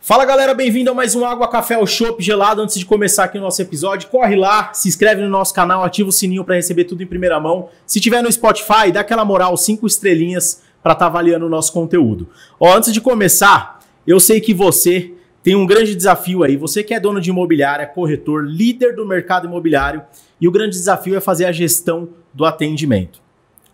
Fala galera, bem-vindo a mais um Água Café ao Chopp Gelado. Antes de começar aqui o nosso episódio, corre lá, se inscreve no nosso canal, ativa o sininho para receber tudo em primeira mão. Se tiver no Spotify, dá aquela moral, cinco estrelinhas para estar tá avaliando o nosso conteúdo. Ó, antes de começar, eu sei que você tem um grande desafio aí. Você que é dono de imobiliária, corretor, líder do mercado imobiliário, e o grande desafio é fazer a gestão do atendimento.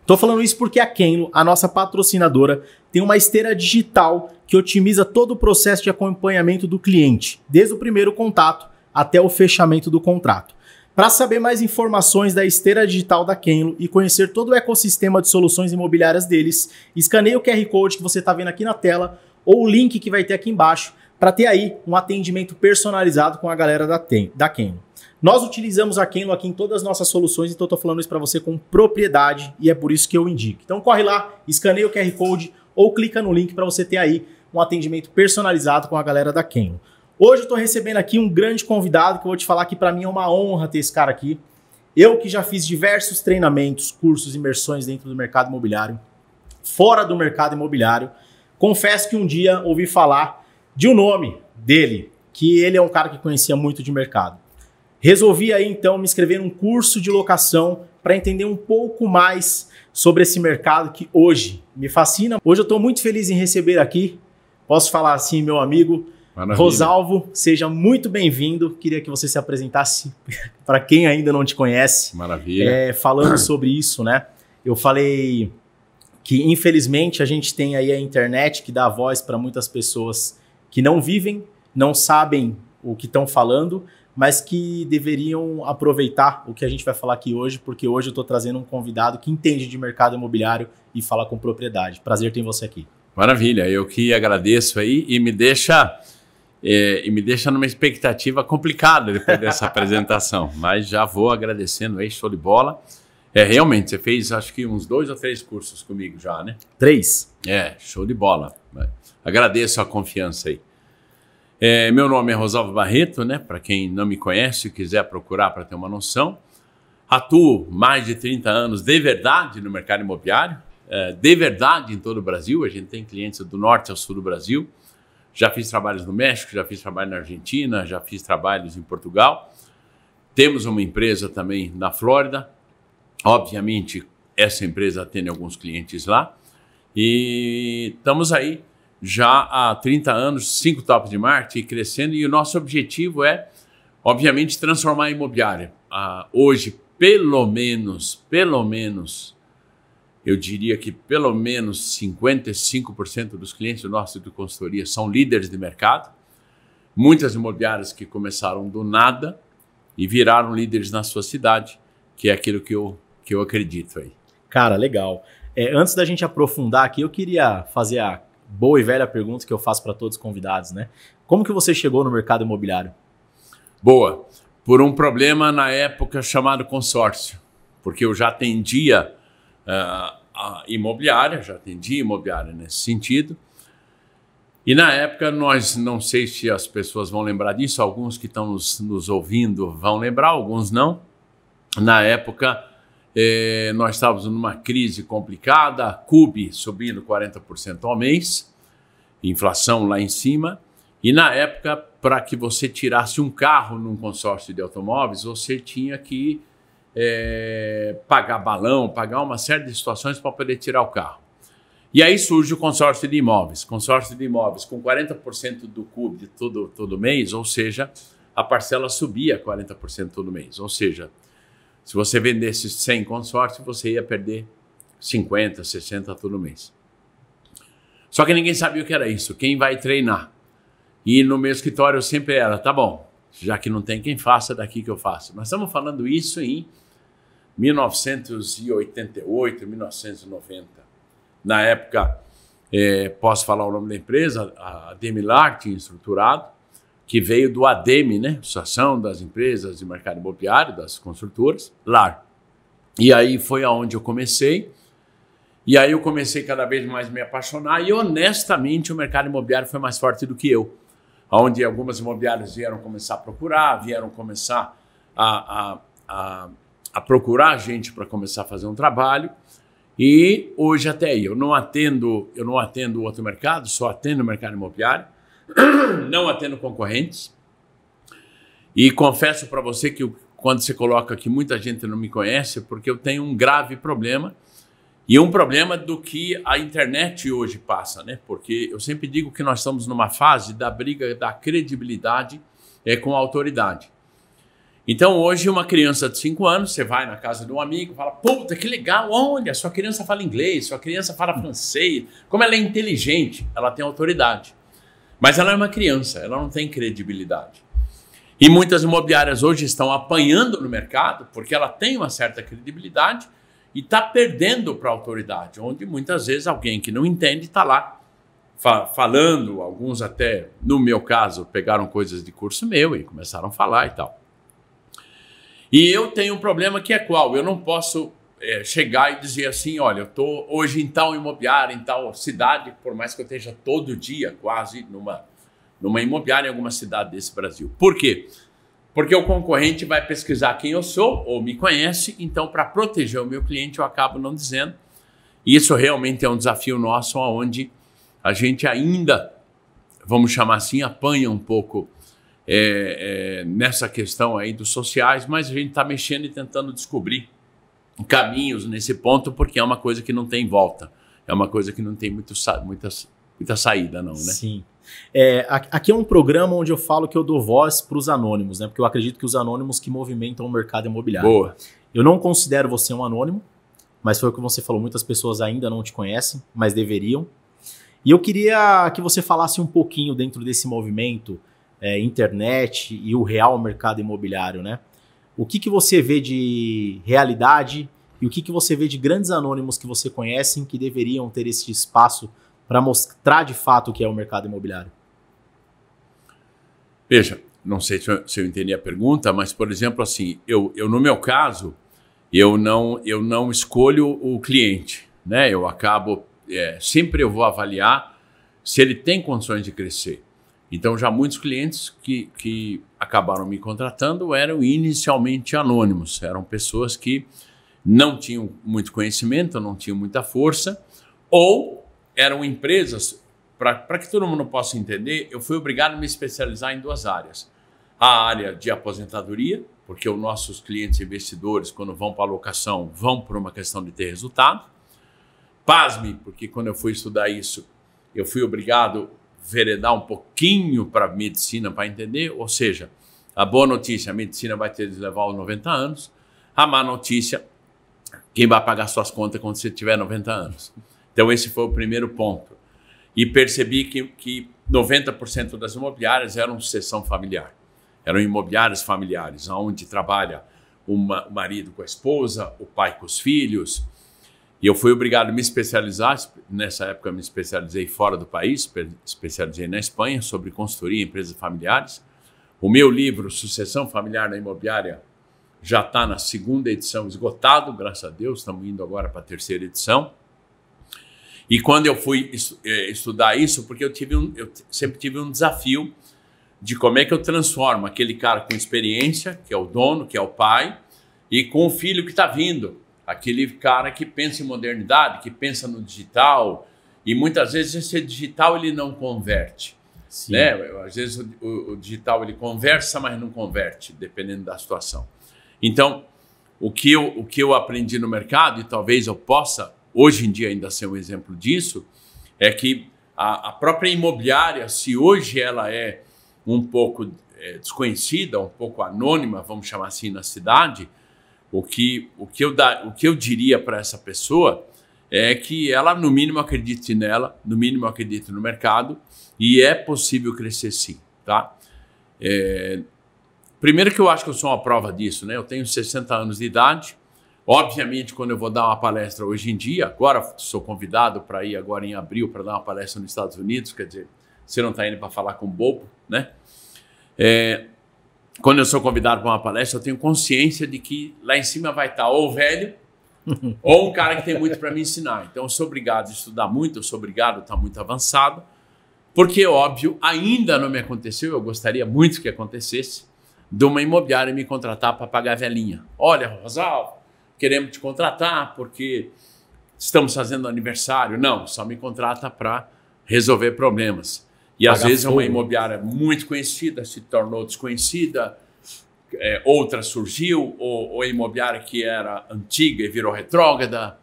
Estou falando isso porque a Kenlo, a nossa patrocinadora, tem uma esteira digital que otimiza todo o processo de acompanhamento do cliente, desde o primeiro contato até o fechamento do contrato. Para saber mais informações da esteira digital da Kenlo e conhecer todo o ecossistema de soluções imobiliárias deles, escaneie o QR Code que você está vendo aqui na tela ou o link que vai ter aqui embaixo para ter aí um atendimento personalizado com a galera da, da Kenlo. Nós utilizamos a Kenlo aqui em todas as nossas soluções, então eu tô falando isso para você com propriedade e é por isso que eu indico. Então corre lá, escaneia o QR Code ou clica no link para você ter aí um atendimento personalizado com a galera da Kenlo. Hoje eu estou recebendo aqui um grande convidado que eu vou te falar que para mim é uma honra ter esse cara aqui. Eu que já fiz diversos treinamentos, cursos, imersões dentro do mercado imobiliário, fora do mercado imobiliário. Confesso que um dia ouvi falar de um nome dele, que ele é um cara que conhecia muito de mercado. Resolvi aí então me inscrever num curso de locação para entender um pouco mais sobre esse mercado que hoje me fascina. Hoje eu estou muito feliz em receber aqui, posso falar assim, meu amigo Maravilha. Rosalvo, seja muito bem-vindo. Queria que você se apresentasse para quem ainda não te conhece. Maravilha. É, falando sobre isso, né? Eu falei que infelizmente a gente tem aí a internet que dá voz para muitas pessoas que não vivem, não sabem o que estão falando, mas que deveriam aproveitar o que a gente vai falar aqui hoje, porque hoje eu estou trazendo um convidado que entende de mercado imobiliário e fala com propriedade. Prazer ter você aqui. Maravilha, eu que agradeço aí e me deixa é, e me deixa numa expectativa complicada depois dessa apresentação, mas já vou agradecendo aí, show de bola. É, realmente, você fez acho que uns dois ou três cursos comigo já, né? Três. É, show de bola. Agradeço a confiança aí. É, meu nome é Rosalvo Barreto, né? Para quem não me conhece, quiser procurar para ter uma noção. Atuo mais de 30 anos de verdade no mercado imobiliário, é, de verdade em todo o Brasil. A gente tem clientes do norte ao sul do Brasil. Já fiz trabalhos no México, já fiz trabalho na Argentina, já fiz trabalhos em Portugal. Temos uma empresa também na Flórida. Obviamente, essa empresa tem alguns clientes lá. E estamos aí já há 30 anos, cinco tops de marketing crescendo, e o nosso objetivo é, obviamente, transformar a imobiliária. Ah, hoje, pelo menos, pelo menos, eu diria que pelo menos 55% dos clientes nossos de consultoria são líderes de mercado. Muitas imobiliárias que começaram do nada e viraram líderes na sua cidade, que é aquilo que eu, que eu acredito aí. Cara, legal. É, antes da gente aprofundar aqui, eu queria fazer a boa e velha pergunta que eu faço para todos os convidados, né? Como que você chegou no mercado imobiliário? Boa. Por um problema na época chamado consórcio, porque eu já atendia uh, a imobiliária, já atendia imobiliária nesse sentido. E na época, nós não sei se as pessoas vão lembrar disso, alguns que estão nos, nos ouvindo vão lembrar, alguns não. Na época, é, nós estávamos numa crise complicada, CUB subindo 40% ao mês, inflação lá em cima, e na época, para que você tirasse um carro num consórcio de automóveis, você tinha que é, pagar balão, pagar uma série de situações para poder tirar o carro. E aí surge o consórcio de imóveis. Consórcio de imóveis com 40% do CUB todo, todo mês, ou seja, a parcela subia 40% todo mês. Ou seja, se você vendesse 100 consórcios, você ia perder 50, 60 todo mês. Só que ninguém sabia o que era isso, quem vai treinar. E no meu escritório sempre era, tá bom, já que não tem quem faça, daqui que eu faço. Nós estamos falando isso em 1988, 1990. Na época, eh, posso falar o nome da empresa, a Demilart, estruturado, que veio do ADEME, né? Associação das Empresas de Mercado Imobiliário, das construtoras, LAR. E aí foi aonde eu comecei. E aí eu comecei cada vez mais me apaixonar e honestamente o mercado imobiliário foi mais forte do que eu. Onde algumas imobiliárias vieram começar a procurar, vieram começar a, a, a, a procurar gente para começar a fazer um trabalho. E hoje até aí, eu não atendo, eu não atendo outro mercado, só atendo o mercado imobiliário. não atendo concorrentes. E confesso para você que quando você coloca que muita gente não me conhece, porque eu tenho um grave problema e um problema do que a internet hoje passa, né? Porque eu sempre digo que nós estamos numa fase da briga da credibilidade é, com a autoridade. Então hoje uma criança de 5 anos, você vai na casa de um amigo, fala: "Puta, que legal, olha, sua criança fala inglês, sua criança fala francês, como ela é inteligente, ela tem autoridade". Mas ela é uma criança, ela não tem credibilidade. E muitas imobiliárias hoje estão apanhando no mercado porque ela tem uma certa credibilidade e está perdendo para a autoridade, onde muitas vezes alguém que não entende está lá fa falando. Alguns, até no meu caso, pegaram coisas de curso meu e começaram a falar e tal. E eu tenho um problema que é qual? Eu não posso é, chegar e dizer assim, olha, eu estou hoje em tal imobiliária, em tal cidade, por mais que eu esteja todo dia quase numa, numa imobiliária em alguma cidade desse Brasil. Por quê? Porque o concorrente vai pesquisar quem eu sou ou me conhece, então para proteger o meu cliente eu acabo não dizendo. Isso realmente é um desafio nosso, onde a gente ainda, vamos chamar assim, apanha um pouco é, é, nessa questão aí dos sociais, mas a gente está mexendo e tentando descobrir caminhos nesse ponto, porque é uma coisa que não tem volta. É uma coisa que não tem muito sa muita, muita saída, não, né? Sim. É, aqui é um programa onde eu falo que eu dou voz para os anônimos, né? Porque eu acredito que os anônimos que movimentam o mercado imobiliário. Boa. Eu não considero você um anônimo, mas foi o que você falou, muitas pessoas ainda não te conhecem, mas deveriam. E eu queria que você falasse um pouquinho dentro desse movimento, é, internet e o real mercado imobiliário, né? o que, que você vê de realidade e o que, que você vê de grandes anônimos que você conhece que deveriam ter esse espaço para mostrar de fato o que é o mercado imobiliário? Veja, não sei se eu, se eu entendi a pergunta, mas, por exemplo, assim, eu, eu no meu caso, eu não, eu não escolho o cliente, né? Eu acabo, é, sempre eu vou avaliar se ele tem condições de crescer. Então, já muitos clientes que, que acabaram me contratando eram inicialmente anônimos, eram pessoas que não tinham muito conhecimento, não tinham muita força, ou eram empresas. Para que todo mundo possa entender, eu fui obrigado a me especializar em duas áreas. A área de aposentadoria, porque os nossos clientes investidores, quando vão para a locação, vão por uma questão de ter resultado. Pasme, porque quando eu fui estudar isso, eu fui obrigado veredar um pouquinho para a medicina para entender, ou seja, a boa notícia, a medicina vai ter de levar aos 90 anos, a má notícia, quem vai pagar suas contas quando você tiver 90 anos. Então esse foi o primeiro ponto. E percebi que, que 90% das imobiliárias eram sessão familiar. Eram imobiliárias familiares, onde trabalha uma, o marido com a esposa, o pai com os filhos, e eu fui obrigado a me especializar, nessa época me especializei fora do país, especializei na Espanha sobre consultoria em empresas familiares. O meu livro, Sucessão Familiar na Imobiliária, já está na segunda edição esgotado, graças a Deus, estamos indo agora para a terceira edição. E quando eu fui eh, estudar isso, porque eu, tive um, eu sempre tive um desafio de como é que eu transformo aquele cara com experiência, que é o dono, que é o pai, e com o filho que está vindo aquele cara que pensa em modernidade, que pensa no digital, e muitas vezes esse digital ele não converte. Né? Às vezes o, o, digital ele conversa, mas não converte, dependendo da situação. Então, o que, eu, o que eu aprendi no mercado, e talvez eu possa, hoje em dia, ainda ser um exemplo disso, é que a, a própria imobiliária, se hoje ela é um pouco é, desconhecida, um pouco anônima, vamos chamar assim, na cidade, o que, o que, eu, da, o que eu diria para essa pessoa é que ela, no mínimo, acredite nela, no mínimo, acredite no mercado e é possível crescer sim, tá? É, primeiro que eu acho que eu sou uma prova disso, né? Eu tenho 60 anos de idade. Obviamente, quando eu vou dar uma palestra hoje em dia, agora sou convidado para ir agora em abril para dar uma palestra nos Estados Unidos, quer dizer, você não está indo para falar com bobo, né? É, quando eu sou convidado para uma palestra, eu tenho consciência de que lá em cima vai estar ou o velho ou um cara que tem muito para me ensinar. Então, eu sou obrigado a estudar muito, eu sou obrigado a estar muito avançado, porque, óbvio, ainda não me aconteceu, eu gostaria muito que acontecesse, de uma imobiliária me contratar para pagar a velhinha. Olha, Rosal, queremos te contratar porque estamos fazendo aniversário. Não, só me contrata para resolver problemas. E às vezes uma imobiliária muito conhecida se tornou desconhecida, é, outra surgiu, ou, ou imobiliária que era antiga e virou retrógrada.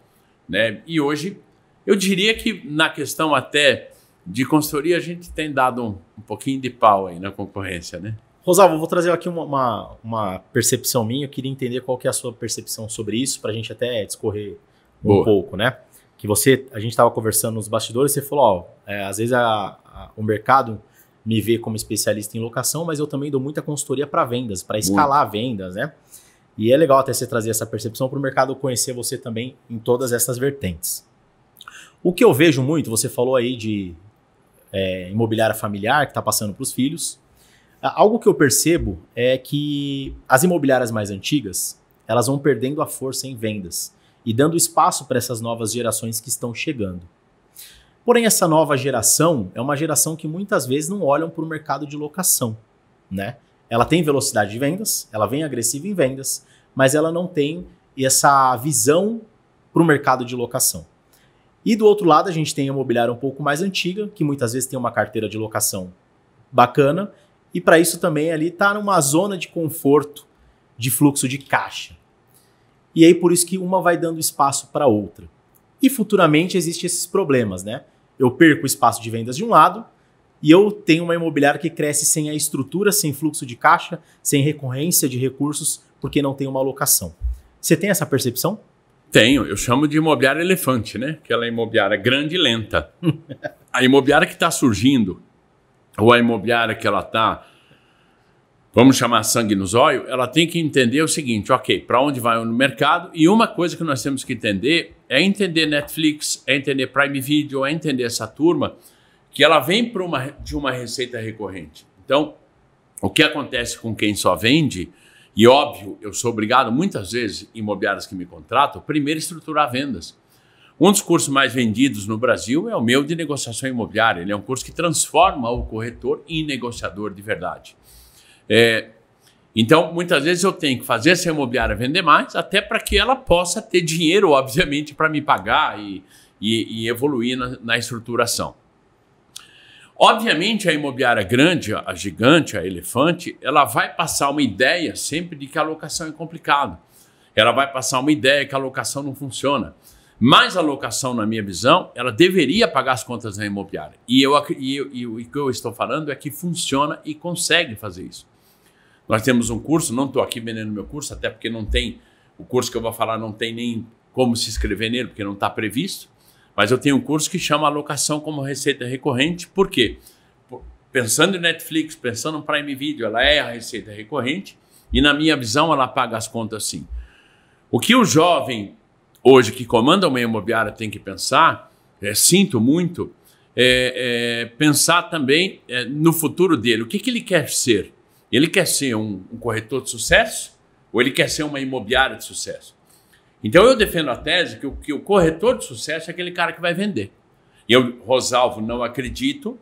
Né? E hoje, eu diria que na questão até de consultoria, a gente tem dado um, um pouquinho de pau aí na concorrência, né? Rosalvo, vou trazer aqui uma, uma, uma, percepção minha. Eu queria entender qual que é a sua percepção sobre isso, para a gente até discorrer um Boa. pouco, né? que você, a gente estava conversando nos bastidores, você falou, ó, é, às vezes a, a, o mercado me vê como especialista em locação, mas eu também dou muita consultoria para vendas, para escalar Muito. vendas, né? E é legal até você trazer essa percepção para o mercado conhecer você também em todas essas vertentes. O que eu vejo muito, você falou aí de é, imobiliária familiar que está passando para os filhos. Algo que eu percebo é que as imobiliárias mais antigas elas vão perdendo a força em vendas e dando espaço para essas novas gerações que estão chegando. Porém, essa nova geração é uma geração que muitas vezes não olham para o mercado de locação, né? Ela tem velocidade de vendas, ela vem agressiva em vendas, mas ela não tem essa visão para o mercado de locação. E do outro lado, a gente tem a imobiliária um pouco mais antiga, que muitas vezes tem uma carteira de locação bacana, e para isso também ali está numa zona de conforto de fluxo de caixa. E aí por isso que uma vai dando espaço para outra. E futuramente existem esses problemas, né? Eu perco o espaço de vendas de um lado e eu tenho uma imobiliária que cresce sem a estrutura, sem fluxo de caixa, sem recorrência de recursos, porque não tem uma alocação. Você tem essa percepção? Tenho, eu chamo de imobiliária elefante, né? Aquela imobiliária grande e lenta. a imobiliária que está surgindo, ou a imobiliária que ela está vamos chamar sangue nos olhos, ela tem que entender o seguinte, ok, para onde vai no mercado? E uma coisa que nós temos que entender é entender Netflix, é entender Prime Video, é entender essa turma, que ela vem uma, de uma receita recorrente. Então, o que acontece com quem só vende, e óbvio, eu sou obrigado muitas vezes, imobiliárias que me contratam, primeiro estruturar vendas. Um dos cursos mais vendidos no Brasil é o meu de negociação imobiliária. Ele é um curso que transforma o corretor em negociador de verdade. É, então, muitas vezes eu tenho que fazer essa imobiliária vender mais, até para que ela possa ter dinheiro, obviamente, para me pagar e, e, e evoluir na, na, estruturação. Obviamente, a imobiliária grande, a gigante, a elefante, ela vai passar uma ideia sempre de que a locação é complicada. Ela vai passar uma ideia que a locação não funciona. Mas a locação, na minha visão, ela deveria pagar as contas da imobiliária. E, eu, e, eu, e o que eu estou falando é que funciona e consegue fazer isso. Nós temos um curso, não estou aqui vendendo meu curso, até porque não tem, o curso que eu vou falar não tem nem como se inscrever nele, porque não está previsto. Mas eu tenho um curso que chama Alocação como Receita Recorrente, por quê? Pensando em Netflix, pensando no Prime Video, ela é a receita recorrente e, na minha visão, ela paga as contas sim. O que o jovem hoje que comanda uma imobiliária tem que pensar, é, sinto muito, é, é, pensar também é, no futuro dele. O que, que ele quer ser? Ele quer ser um, um corretor de sucesso ou ele quer ser uma imobiliária de sucesso? Então eu defendo a tese que o, que o corretor de sucesso é aquele cara que vai vender. Eu, Rosalvo, não acredito,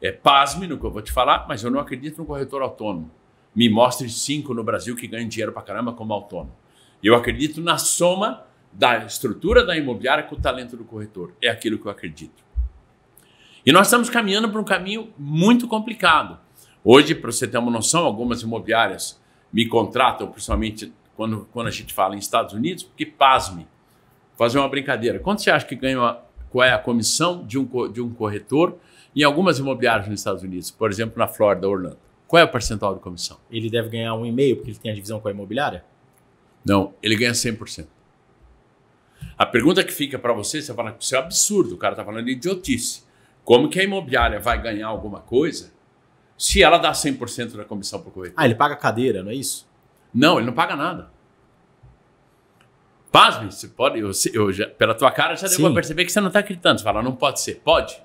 é, pasme no que eu vou te falar, mas eu não acredito no corretor autônomo. Me mostre cinco no Brasil que ganham dinheiro pra caramba como autônomo. Eu acredito na soma da estrutura da imobiliária com o talento do corretor. É aquilo que eu acredito. E nós estamos caminhando para um caminho muito complicado. Hoje, para você ter uma noção, algumas imobiliárias me contratam, principalmente quando, quando a gente fala em Estados Unidos, porque, pasme, fazer uma brincadeira. Quanto você acha que ganha, uma, qual é a comissão de um, de um corretor em algumas imobiliárias nos Estados Unidos, por exemplo, na Flórida, Orlando? Qual é o percentual de comissão? Ele deve ganhar um e meio porque ele tem a divisão com a imobiliária? Não, ele ganha 100%. A pergunta que fica para você, você fala, isso é absurdo, o cara está falando de idiotice. Como que a imobiliária vai ganhar alguma coisa se ela dá 100% da comissão para o corretor. Ah, ele paga cadeira, não é isso? Não, ele não paga nada. Pasme, você pode, eu, eu já, pela tua cara já devo perceber que você não está acreditando. Você fala, não pode ser. Pode.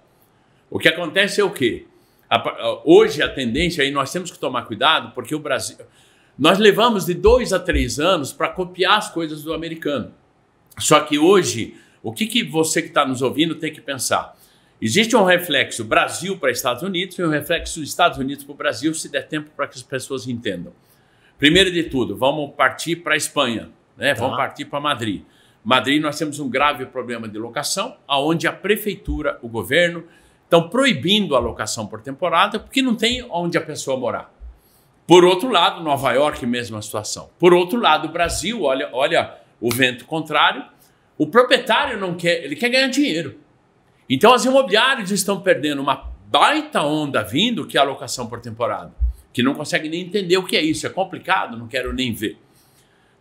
O que acontece é o quê? A, hoje a tendência, aí é, nós temos que tomar cuidado, porque o Brasil. Nós levamos de dois a três anos para copiar as coisas do americano. Só que hoje, o que, que você que está nos ouvindo tem que pensar? Existe um reflexo Brasil para Estados Unidos e um reflexo Estados Unidos para o Brasil, se der tempo para que as pessoas entendam. Primeiro de tudo, vamos partir para a Espanha, né? Tá. vamos partir para Madrid. Madrid, nós temos um grave problema de locação, aonde a prefeitura, o governo, estão proibindo a locação por temporada, porque não tem onde a pessoa morar. Por outro lado, Nova York, mesma situação. Por outro lado, Brasil, olha, olha o vento contrário. O proprietário não quer, ele quer ganhar dinheiro. Então as imobiliárias estão perdendo uma baita onda vindo que é a locação por temporada, que não consegue nem entender o que é isso, é complicado, não quero nem ver.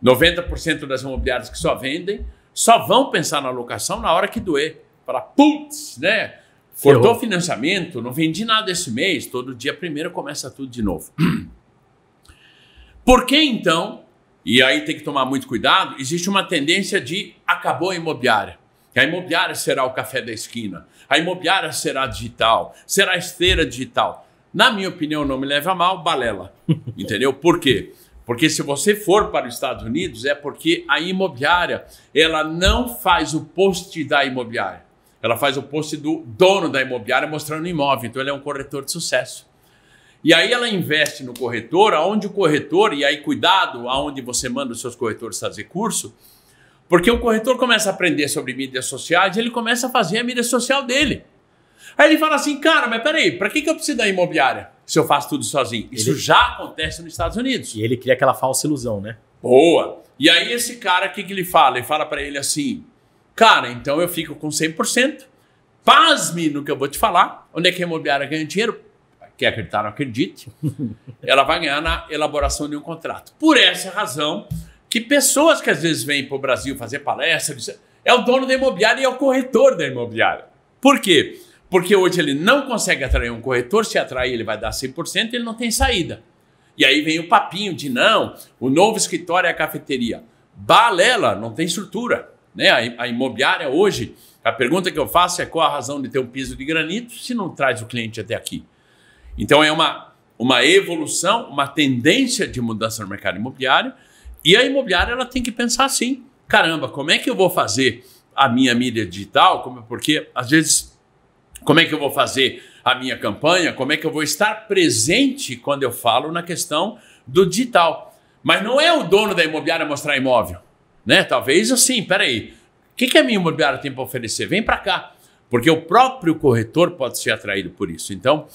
90% das imobiliárias que só vendem só vão pensar na locação na hora que doer. Para putz, né? Cortou o financiamento, não vendi nada esse mês, todo dia primeiro começa tudo de novo. Por que então, e aí tem que tomar muito cuidado, existe uma tendência de acabou a imobiliária. A imobiliária será o café da esquina, a imobiliária será digital, será esteira digital. Na minha opinião, não me leva mal, balela. Entendeu? Por quê? Porque se você for para os Estados Unidos, é porque a imobiliária, ela não faz o post da imobiliária. Ela faz o post do dono da imobiliária mostrando o imóvel. Então, ele é um corretor de sucesso. E aí ela investe no corretor, aonde o corretor, e aí cuidado aonde você manda os seus corretores fazer curso, porque o corretor começa a aprender sobre mídias sociais e ele começa a fazer a mídia social dele. Aí ele fala assim, cara, mas peraí, para que, que eu preciso da imobiliária se eu faço tudo sozinho? Isso ele... já acontece nos Estados Unidos. E ele cria aquela falsa ilusão, né? Boa! E aí esse cara, o que, que ele fala? Ele fala para ele assim, cara, então eu fico com 100%, pasme no que eu vou te falar, onde é que a imobiliária ganha dinheiro? Quer acreditar, não acredite. Ela vai ganhar na elaboração de um contrato. Por essa razão, que pessoas que às vezes vêm para o Brasil fazer palestra, é o dono da imobiliária e é o corretor da imobiliária. Por quê? Porque hoje ele não consegue atrair um corretor, se atrair ele vai dar 100%, ele não tem saída. E aí vem o papinho de não, o novo escritório é a cafeteria. Balela, não tem estrutura. Né? A, a imobiliária hoje, a pergunta que eu faço é qual a razão de ter um piso de granito se não traz o cliente até aqui. Então é uma, uma evolução, uma tendência de mudança no mercado imobiliário e a imobiliária ela tem que pensar assim: caramba, como é que eu vou fazer a minha mídia digital? Como, porque às vezes, como é que eu vou fazer a minha campanha? Como é que eu vou estar presente quando eu falo na questão do digital? Mas não é o dono da imobiliária mostrar imóvel, né? Talvez assim, peraí, o que, que a minha imobiliária tem para oferecer? Vem para cá, porque o próprio corretor pode ser atraído por isso. Então,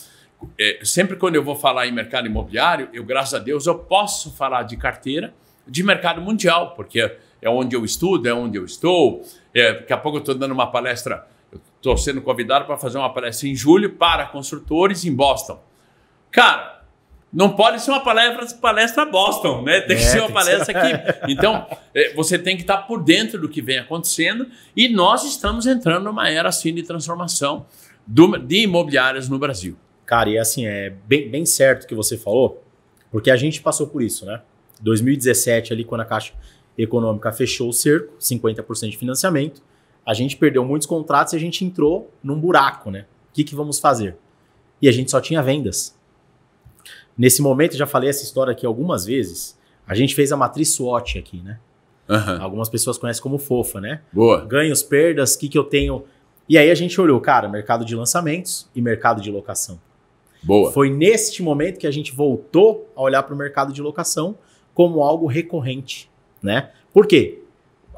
é, sempre quando eu vou falar em mercado imobiliário, eu, graças a Deus, eu posso falar de carteira, de mercado mundial, porque é onde eu estudo, é onde eu estou. É, daqui a pouco eu estou dando uma palestra, estou sendo convidado para fazer uma palestra em julho para construtores em Boston. Cara, não pode ser uma palestra, palestra Boston, né? Tem que é, ser uma palestra ser... aqui. Então, é, você tem que estar tá por dentro do que vem acontecendo e nós estamos entrando numa era assim de transformação do, de imobiliárias no Brasil. Cara, e assim, é bem, bem certo o que você falou, porque a gente passou por isso, né? 2017, ali, quando a Caixa Econômica fechou o cerco, 50% de financiamento, a gente perdeu muitos contratos e a gente entrou num buraco, né? O que, que vamos fazer? E a gente só tinha vendas. Nesse momento, já falei essa história aqui algumas vezes, a gente fez a matriz SWOT aqui, né? Uhum. Algumas pessoas conhecem como fofa, né? Boa. Ganhos, perdas, o que, que eu tenho. E aí a gente olhou, cara, mercado de lançamentos e mercado de locação. Boa. Foi neste momento que a gente voltou a olhar para o mercado de locação como algo recorrente, né? Por quê?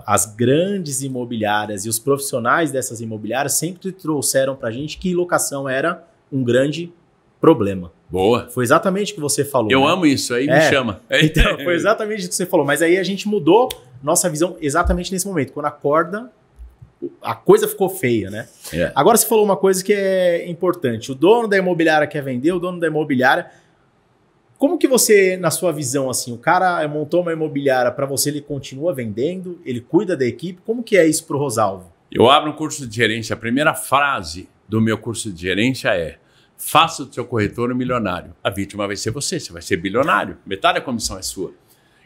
As grandes imobiliárias e os profissionais dessas imobiliárias sempre trouxeram para a gente que locação era um grande problema. Boa. Foi exatamente o que você falou. Eu né? amo isso, aí é, me chama. Então, foi exatamente o que você falou. Mas aí a gente mudou nossa visão exatamente nesse momento. Quando acorda, a coisa ficou feia, né? É. Agora você falou uma coisa que é importante. O dono da imobiliária quer vender, o dono da imobiliária como que você, na sua visão, assim, o cara montou uma imobiliária para você, ele continua vendendo, ele cuida da equipe, como que é isso para o Rosalvo? Eu abro um curso de gerência, a primeira frase do meu curso de gerência é faça do seu corretor um milionário. A vítima vai ser você, você vai ser bilionário, metade da comissão é sua.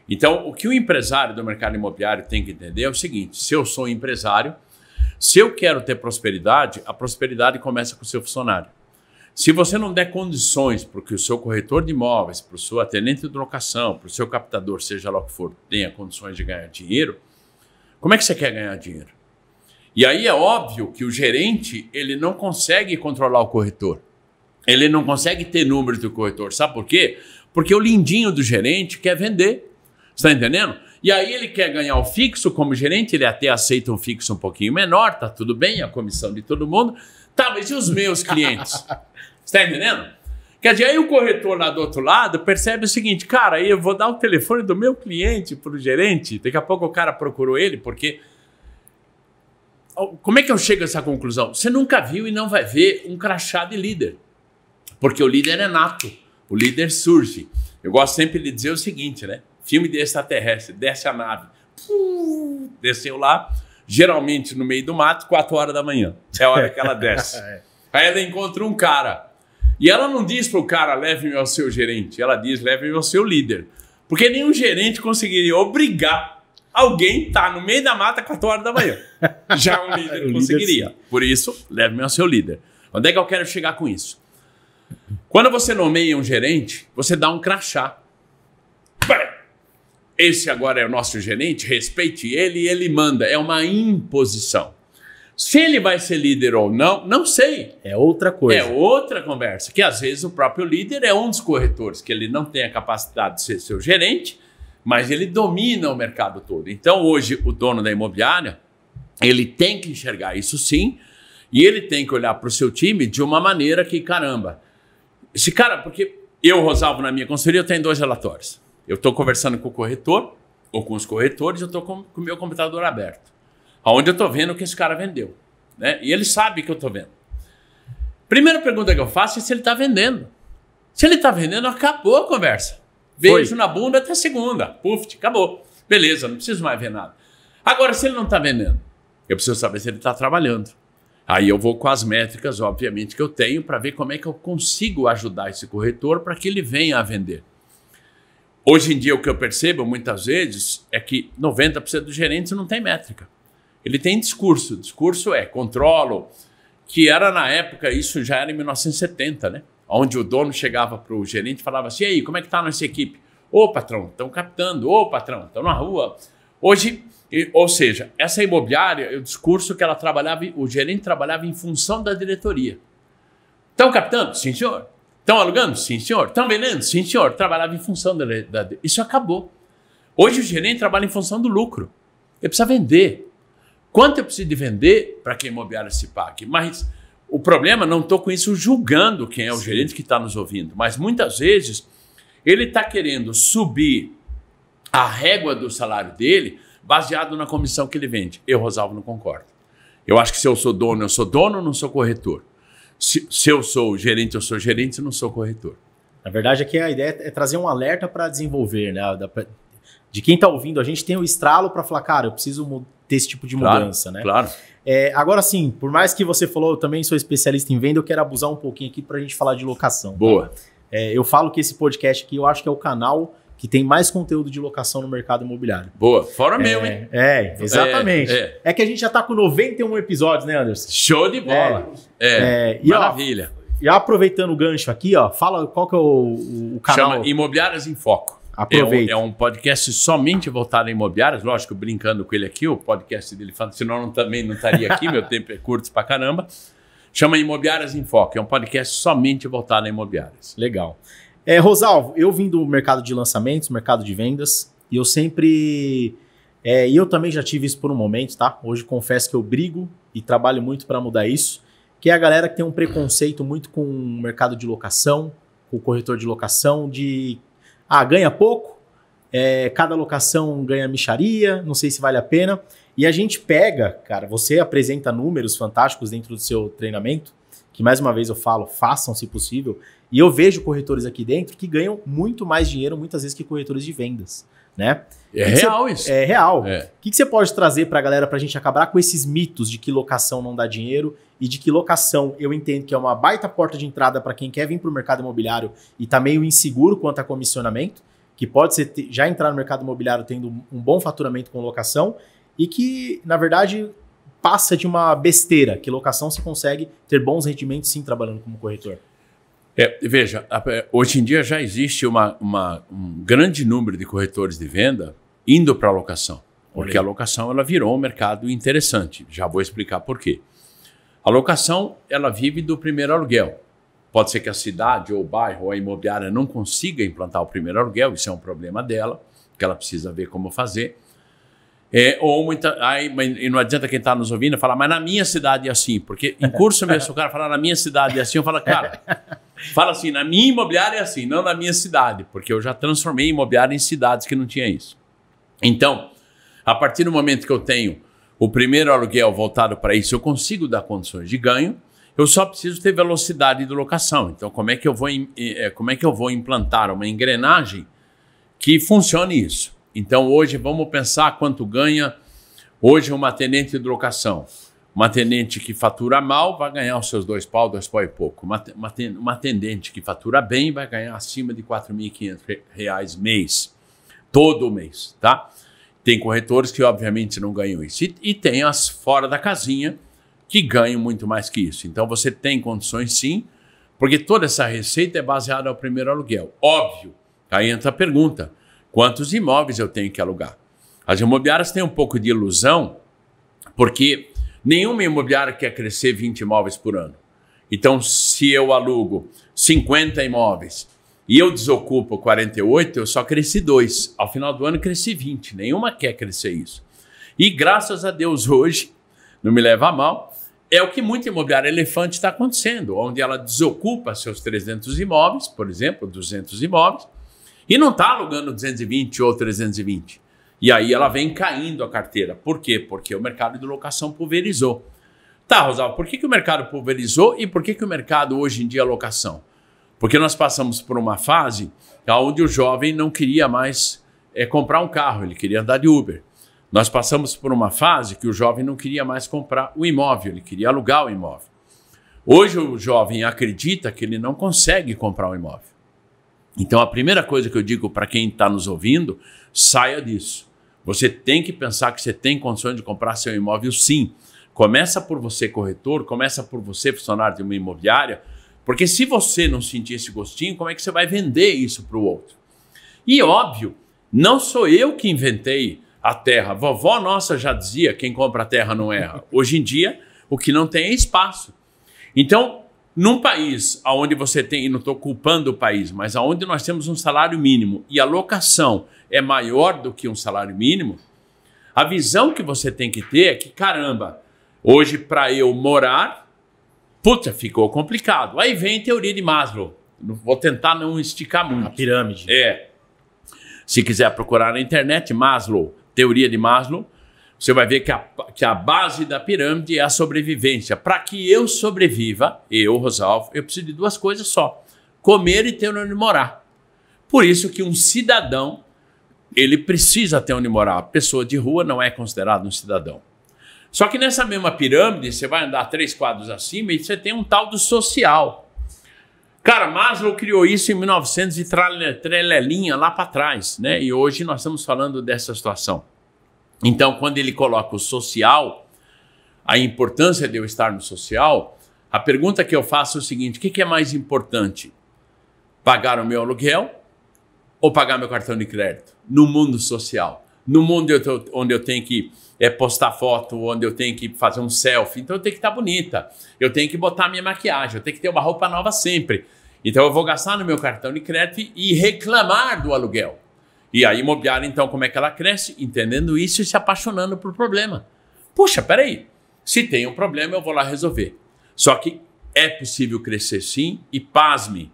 Então, o que o empresário do mercado imobiliário tem que entender é o seguinte, se eu sou empresário, se eu quero ter prosperidade, a prosperidade começa com o seu funcionário. Se você não der condições para que o seu corretor de imóveis, para o seu atendente de locação, para o seu captador, seja lá o que for, tenha condições de ganhar dinheiro, como é que você quer ganhar dinheiro? E aí é óbvio que o gerente ele não consegue controlar o corretor. Ele não consegue ter números do corretor. Sabe por quê? Porque o lindinho do gerente quer vender. Está entendendo? E aí ele quer ganhar o fixo como gerente, ele até aceita um fixo um pouquinho menor, tá tudo bem, a comissão de todo mundo. Tá, mas e os meus clientes? Você tá entendendo? Quer dizer, aí o corretor lá do outro lado percebe o seguinte, cara, aí eu vou dar o telefone do meu cliente pro gerente, daqui a pouco o cara procurou ele, porque... Como é que eu chego a essa conclusão? Você nunca viu e não vai ver um crachá de líder, porque o líder é nato, o líder surge. Eu gosto sempre de dizer o seguinte, né? Filme de extraterrestre, desce a nave, Pum, desceu lá, geralmente no meio do mato, 4 horas da manhã. É a hora que ela desce. É. Aí ela encontra um cara e ela não diz para o cara, leve-me ao seu gerente, ela diz, leve-me ao seu líder. Porque nenhum gerente conseguiria obrigar alguém tá no meio da mata 4 horas da manhã. Já um líder conseguiria. Por isso, leve-me ao seu líder. Onde é que eu quero chegar com isso? Quando você nomeia um gerente, você dá um crachá. Esse agora é o nosso gerente, respeite ele e ele manda. É uma imposição. Se ele vai ser líder ou não, não sei. É outra coisa. É outra conversa. Que às vezes o próprio líder é um dos corretores, que ele não tem a capacidade de ser seu gerente, mas ele domina o mercado todo. Então hoje o dono da imobiliária, ele tem que enxergar isso sim, e ele tem que olhar para o seu time de uma maneira que, caramba, esse cara, porque eu, Rosalvo, na minha consultoria, eu tenho dois relatórios. Eu estou conversando com o corretor, ou com os corretores, eu estou com o meu computador aberto aonde eu estou vendo o que esse cara vendeu. Né? E ele sabe que eu estou vendo. Primeira pergunta que eu faço é se ele está vendendo. Se ele está vendendo, acabou a conversa. Vejo Foi. na bunda até segunda. Puf, acabou. Beleza, não preciso mais ver nada. Agora, se ele não está vendendo, eu preciso saber se ele está trabalhando. Aí eu vou com as métricas, obviamente, que eu tenho para ver como é que eu consigo ajudar esse corretor para que ele venha a vender. Hoje em dia, o que eu percebo muitas vezes é que 90% dos gerentes não tem métrica. Ele tem discurso. Discurso é controlo, que era na época, isso já era em 1970, né? Onde o dono chegava para o gerente e falava assim: e aí, como é que está a nossa equipe? Ô patrão, estão captando, ô patrão, estão na rua. Hoje, ou seja, essa imobiliária, o discurso que ela trabalhava, o gerente trabalhava em função da diretoria. Estão captando? Sim, senhor. Estão alugando? Sim, senhor. Estão vendendo? Sim, senhor. Trabalhava em função da, da. Isso acabou. Hoje o gerente trabalha em função do lucro. Ele precisa vender. Quanto eu preciso de vender para que a imobiliária se pague? Mas o problema, não estou com isso julgando quem é o Sim. gerente que está nos ouvindo, mas muitas vezes ele está querendo subir a régua do salário dele baseado na comissão que ele vende. Eu, Rosalvo, não concordo. Eu acho que se eu sou dono, eu sou dono, não sou corretor. Se, se eu sou gerente, eu sou gerente, não sou corretor. Na verdade, aqui a ideia é trazer um alerta para desenvolver, né? De quem está ouvindo, a gente tem o estralo para falar, cara, eu preciso ter esse tipo de claro, mudança, né? Claro. É, agora sim, por mais que você falou, eu também sou especialista em venda, eu quero abusar um pouquinho aqui para a gente falar de locação. Tá? Boa. Tá? É, eu falo que esse podcast aqui, eu acho que é o canal que tem mais conteúdo de locação no mercado imobiliário. Boa, fora é, meu, hein? É, exatamente. É, é. é, que a gente já tá com 91 episódios, né, Anderson? Show de bola. É, é, é maravilha. E, ó, aproveitando o gancho aqui, ó, fala qual que é o, o canal. Chama Imobiliárias em Foco. Aproveita. É, um, é um podcast somente voltado a imobiliários, lógico, brincando com ele aqui, o podcast dele, senão eu também não estaria aqui, meu tempo é curto pra caramba. Chama Imobiliárias em Foco, é um podcast somente voltado a imobiliárias. Legal. É, Rosalvo, eu vim do mercado de lançamentos, mercado de vendas, e eu sempre. É, e é, eu também já tive isso por um momento, tá? Hoje confesso que eu brigo e trabalho muito para mudar isso, que é a galera que tem um preconceito muito com o mercado de locação, com o corretor de locação, de ah, ganha pouco, é, cada locação ganha micharia, não sei se vale a pena. E a gente pega, cara, você apresenta números fantásticos dentro do seu treinamento, que mais uma vez eu falo, façam se possível. E eu vejo corretores aqui dentro que ganham muito mais dinheiro, muitas vezes, que corretores de vendas. Né? É que real que isso. É real. É. O que você pode trazer para a galera para a gente acabar com esses mitos de que locação não dá dinheiro e de que locação eu entendo que é uma baita porta de entrada para quem quer vir para o mercado imobiliário e está meio inseguro quanto a comissionamento, que pode ser já entrar no mercado imobiliário tendo um bom faturamento com locação e que, na verdade, passa de uma besteira, que locação se consegue ter bons rendimentos sim trabalhando como corretor. É, veja, é, hoje em dia já existe uma, uma, um grande número de corretores de venda indo para a locação, porque a locação ela virou um mercado interessante. Já vou explicar por quê. A locação, ela vive do primeiro aluguel. Pode ser que a cidade ou o bairro ou a imobiliária não consiga implantar o primeiro aluguel, isso é um problema dela, que ela precisa ver como fazer. É, ou muita, aí, e não adianta quem está nos ouvindo falar, mas na minha cidade é assim, porque em curso mesmo o cara fala na minha cidade é assim, eu falo, cara, fala assim, na minha imobiliária é assim, não na minha cidade, porque eu já transformei imobiliária em cidades que não tinha isso. Então, a partir do momento que eu tenho o primeiro aluguel voltado para isso, eu consigo dar condições de ganho, eu só preciso ter velocidade de locação. Então, como é que eu vou, é, como é que eu vou implantar uma engrenagem que funcione isso? Então, hoje, vamos pensar quanto ganha hoje uma tenente de locação. Uma tenente que fatura mal vai ganhar os seus dois pau, dois pau e pouco. Uma, uma, uma que fatura bem vai ganhar acima de R$ 4.500 mês, todo mês, tá? Tem corretores que, obviamente, não ganham isso. E, e tem as fora da casinha que ganham muito mais que isso. Então, você tem condições, sim, porque toda essa receita é baseada ao primeiro aluguel. Óbvio. Aí entra a pergunta: quantos imóveis eu tenho que alugar? As imobiliárias têm um pouco de ilusão, porque nenhuma imobiliária quer crescer 20 imóveis por ano. Então, se eu alugo 50 imóveis e eu desocupo 48, eu só cresci 2. Ao final do ano cresci 20. Nenhuma quer crescer isso. E graças a Deus hoje, não me leva a mal, é o que muito imobiliário elefante está acontecendo, onde ela desocupa seus 300 imóveis, por exemplo, 200 imóveis, e não está alugando 220 ou 320. E aí ela vem caindo a carteira. Por quê? Porque o mercado de locação pulverizou. Tá, Rosal? por que, que o mercado pulverizou e por que, que o mercado hoje em dia é locação? Porque nós passamos por uma fase onde o jovem não queria mais é, comprar um carro, ele queria andar de Uber. Nós passamos por uma fase que o jovem não queria mais comprar o imóvel, ele queria alugar o imóvel. Hoje o jovem acredita que ele não consegue comprar um imóvel. Então a primeira coisa que eu digo para quem está nos ouvindo, saia disso. Você tem que pensar que você tem condições de comprar seu imóvel sim. Começa por você corretor, começa por você funcionário de uma imobiliária, porque se você não sentir esse gostinho, como é que você vai vender isso para o outro? E óbvio, não sou eu que inventei a terra. Vovó nossa já dizia: quem compra a terra não erra. Hoje em dia, o que não tem é espaço. Então, num país onde você tem, e não estou culpando o país, mas onde nós temos um salário mínimo e a locação é maior do que um salário mínimo, a visão que você tem que ter é que, caramba, hoje para eu morar, Puta, ficou complicado. Aí vem teoria de Maslow. Vou tentar não esticar muito. A pirâmide. É. Se quiser procurar na internet, Maslow, teoria de Maslow, você vai ver que a, que a base da pirâmide é a sobrevivência. Para que eu sobreviva, eu, Rosalvo, eu preciso de duas coisas só: comer e ter onde morar. Por isso que um cidadão, ele precisa ter onde morar. Pessoa de rua não é considerado um cidadão. Só que nessa mesma pirâmide, você vai andar três quadros acima e você tem um tal do social. Cara, Maslow criou isso em 1900 e trelelinha lá para trás, né? E hoje nós estamos falando dessa situação. Então, quando ele coloca o social, a importância de eu estar no social, a pergunta que eu faço é o seguinte: o que, que é mais importante? Pagar o meu aluguel ou pagar meu cartão de crédito? No mundo social, no mundo onde eu tenho que é, postar foto onde eu tenho que fazer um selfie, então eu tenho que estar tá bonita, eu tenho que botar minha maquiagem, eu tenho que ter uma roupa nova sempre. Então eu vou gastar no meu cartão de crédito e reclamar do aluguel. E a imobiliária, então, como é que ela cresce? Entendendo isso e se apaixonando por problema. Puxa, peraí, se tem um problema eu vou lá resolver. Só que é possível crescer sim e pasme.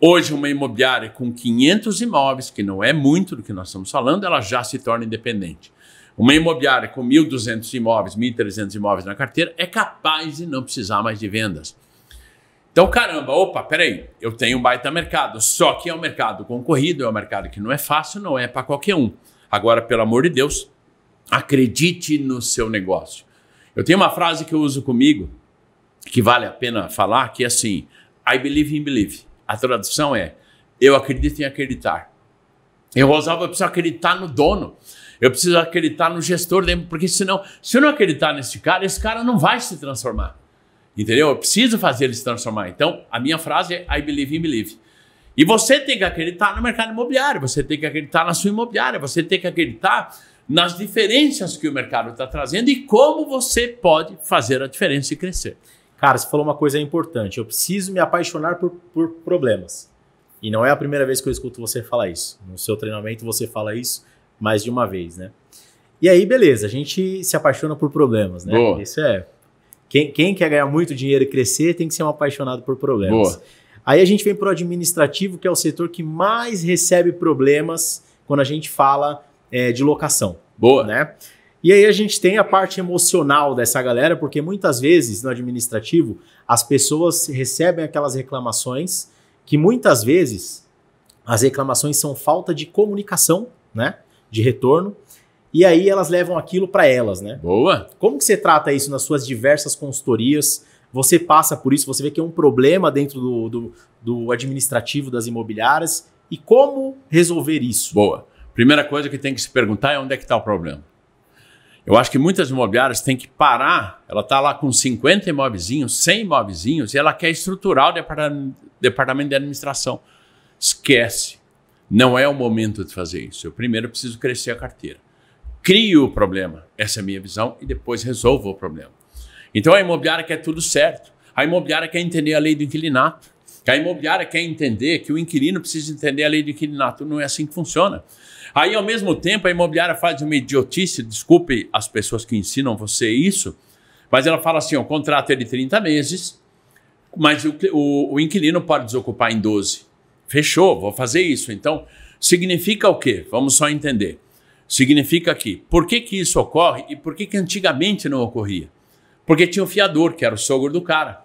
Hoje, uma imobiliária com 500 imóveis, que não é muito do que nós estamos falando, ela já se torna independente. Uma imobiliária com 1.200 imóveis, 1.300 imóveis na carteira é capaz de não precisar mais de vendas. Então, caramba, opa, peraí, eu tenho um baita mercado, só que é um mercado concorrido, é um mercado que não é fácil, não é para qualquer um. Agora, pelo amor de Deus, acredite no seu negócio. Eu tenho uma frase que eu uso comigo, que vale a pena falar, que é assim: I believe in believe. A tradução é: eu acredito em acreditar. Eu ousava precisar acreditar no dono. Eu preciso acreditar no gestor, porque senão, se eu não acreditar nesse cara, esse cara não vai se transformar. Entendeu? Eu preciso fazer ele se transformar. Então, a minha frase é I believe in believe. E você tem que acreditar no mercado imobiliário, você tem que acreditar na sua imobiliária, você tem que acreditar nas diferenças que o mercado está trazendo e como você pode fazer a diferença e crescer. Cara, você falou uma coisa importante. Eu preciso me apaixonar por, por problemas. E não é a primeira vez que eu escuto você falar isso. No seu treinamento você fala isso mais de uma vez, né? E aí, beleza, a gente se apaixona por problemas, né? Boa. Isso é. Quem, quem, quer ganhar muito dinheiro e crescer tem que ser um apaixonado por problemas. Boa. Aí a gente vem para o administrativo, que é o setor que mais recebe problemas quando a gente fala é, de locação. Boa. Né? E aí a gente tem a parte emocional dessa galera, porque muitas vezes no administrativo as pessoas recebem aquelas reclamações que muitas vezes as reclamações são falta de comunicação, né? de retorno. E aí elas levam aquilo para elas, né? Boa. Como que você trata isso nas suas diversas consultorias? Você passa por isso, você vê que é um problema dentro do, do, do administrativo das imobiliárias. E como resolver isso? Boa. Primeira coisa que tem que se perguntar é onde é que está o problema. Eu acho que muitas imobiliárias têm que parar. Ela está lá com 50 imóveis, 100 imóveis, e ela quer estruturar o departamento, departamento de administração. Esquece. Não é o momento de fazer isso. Eu primeiro preciso crescer a carteira. Crio o problema, essa é a minha visão, e depois resolvo o problema. Então a imobiliária quer tudo certo. A imobiliária quer entender a lei do inquilinato. A imobiliária quer entender que o inquilino precisa entender a lei do inquilinato. Não é assim que funciona. Aí, ao mesmo tempo, a imobiliária faz uma idiotice, desculpe as pessoas que ensinam você isso, mas ela fala assim: o contrato é de 30 meses, mas o, o, o inquilino pode desocupar em 12. Fechou, vou fazer isso. Então, significa o quê? Vamos só entender. Significa que, por que, que isso ocorre e por que, que antigamente não ocorria? Porque tinha um fiador, que era o sogro do cara.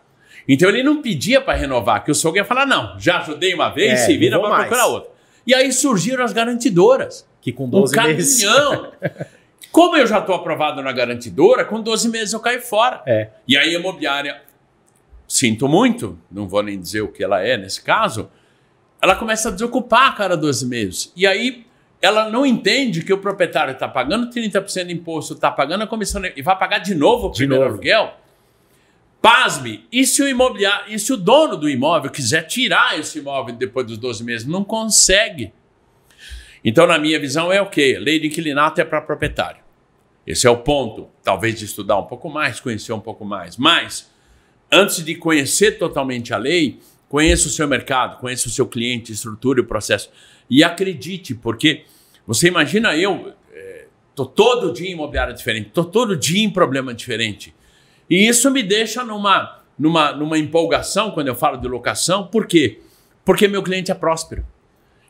Então ele não pedia para renovar, que o sogro ia falar, não, já ajudei uma vez, é, se vira, para procurar outra. E aí surgiram as garantidoras. Que com 12 um caminhão. meses... Como eu já estou aprovado na garantidora, com 12 meses eu caio fora. É. E aí a imobiliária, sinto muito, não vou nem dizer o que ela é nesse caso, ela começa a desocupar a cada 12 meses. E aí ela não entende que o proprietário está pagando 30% de imposto, está pagando a comissão e vai pagar de novo o primeiro novo. aluguel. Pasme, e se o imobiliário, e se o dono do imóvel quiser tirar esse imóvel depois dos 12 meses? Não consegue. Então, na minha visão, é o okay, quê? Lei de inquilinato é para proprietário. Esse é o ponto. Talvez de estudar um pouco mais, conhecer um pouco mais. Mas, antes de conhecer totalmente a lei, Conheça o seu mercado, conheça o seu cliente, estruture o processo. E acredite, porque você imagina eu, estou eh, é, todo dia em imobiliária diferente, estou todo dia em problema diferente. E isso me deixa numa, numa, numa empolgação quando eu falo de locação, por quê? Porque meu cliente é próspero.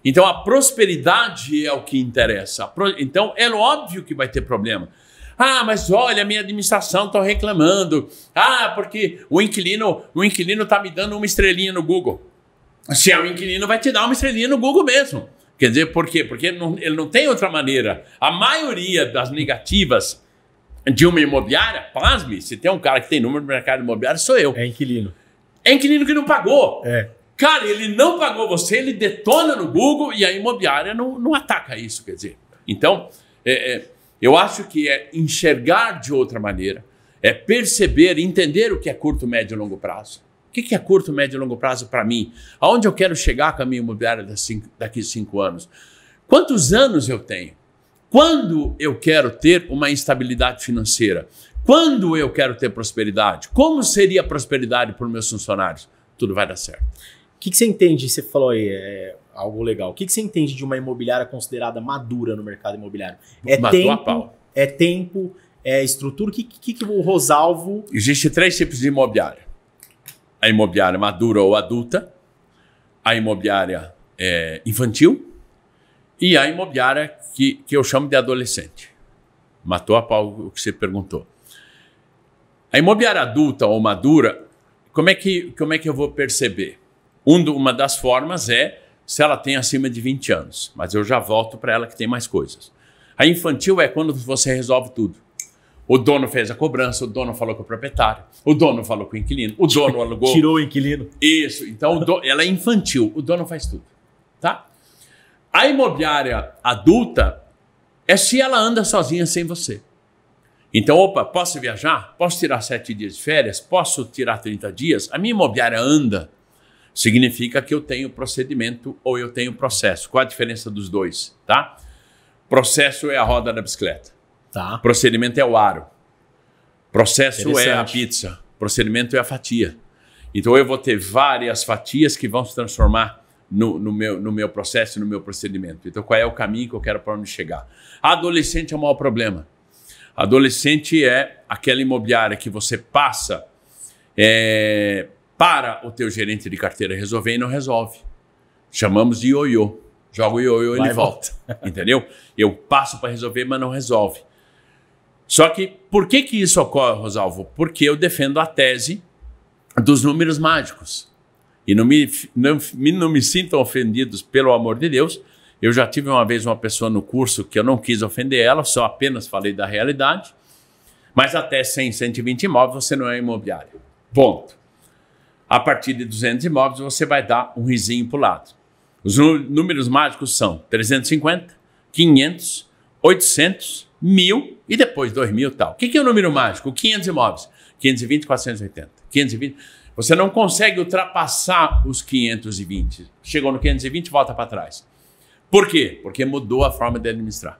Então a prosperidade é o que interessa. Então é óbvio que vai ter problema. Ah, mas olha, minha administração está reclamando. Ah, porque o inquilino, o inquilino tá me dando uma estrelinha no Google. Se é o inquilino, vai te dar uma estrelinha no Google mesmo. Quer dizer, por quê? Porque ele não, ele não tem outra maneira. A maioria das negativas de uma imobiliária, pasme, se tem um cara que tem número no mercado imobiliário, sou eu. É inquilino. É inquilino que não pagou. É. Cara, ele não pagou você, ele detona no Google e a imobiliária não, não ataca isso, quer dizer. Então, é, é, eu acho que é enxergar de outra maneira, é perceber, entender o que é curto, médio e longo prazo. O que é curto, médio e longo prazo para mim? Aonde eu quero chegar com a minha imobiliária daqui a cinco anos? Quantos anos eu tenho? Quando eu quero ter uma estabilidade financeira? Quando eu quero ter prosperidade? Como seria a prosperidade para os meus funcionários? Tudo vai dar certo. O que, que, você entende? Você falou aí, é, algo legal. O que, que você entende de uma imobiliária considerada madura no mercado imobiliário? É Matou tempo, a pau. É tempo, é estrutura. O que, que, que o Rosalvo. Existem três tipos de imobiliária: a imobiliária madura ou adulta, a imobiliária é, infantil e a imobiliária que, que eu chamo de adolescente. Matou a pau o que você perguntou. A imobiliária adulta ou madura, como é que, como é que eu vou perceber? Um, uma das formas é se ela tem acima de 20 anos, mas eu já volto para ela que tem mais coisas. A infantil é quando você resolve tudo. O dono fez a cobrança, o dono falou com o proprietário, o dono falou com o inquilino, o dono alugou. Tirou o inquilino. Isso, então ela é infantil, o dono faz tudo, tá? A imobiliária adulta é se ela anda sozinha sem você. Então, opa, posso viajar? Posso tirar sete dias de férias? Posso tirar 30 dias? A minha imobiliária anda significa que eu tenho procedimento ou eu tenho processo. Qual a diferença dos dois, tá? Processo é a roda da bicicleta. Tá. Procedimento é o aro. Processo é a pizza. Procedimento é a fatia. Então eu vou ter várias fatias que vão se transformar no, no, meu, no meu processo, no meu procedimento. Então qual é o caminho que eu quero para onde chegar? Adolescente é o maior problema. Adolescente é aquela imobiliária que você passa é, para o teu gerente de carteira resolver e não resolve. Chamamos de ioiô. Joga o ioiô, ele volta. volta. Entendeu? Eu passo para resolver, mas não resolve. Só que por que, que isso ocorre, Rosalvo? Porque eu defendo a tese dos números mágicos. E não me, não, não me sintam ofendidos, pelo amor de Deus. Eu já tive uma vez uma pessoa no curso que eu não quis ofender ela, só apenas falei da realidade. Mas até 100, 120 imóveis você não é imobiliário. Ponto a partir de 200 imóveis você vai dar um risinho para o lado. Os números mágicos são 350, 500, 800, 1000 e depois 2000 e tal. O que, que é o número mágico? 500 imóveis. 520, 480. 520. Você não consegue ultrapassar os 520. Chegou no 520, volta para trás. Por quê? Porque mudou a forma de administrar.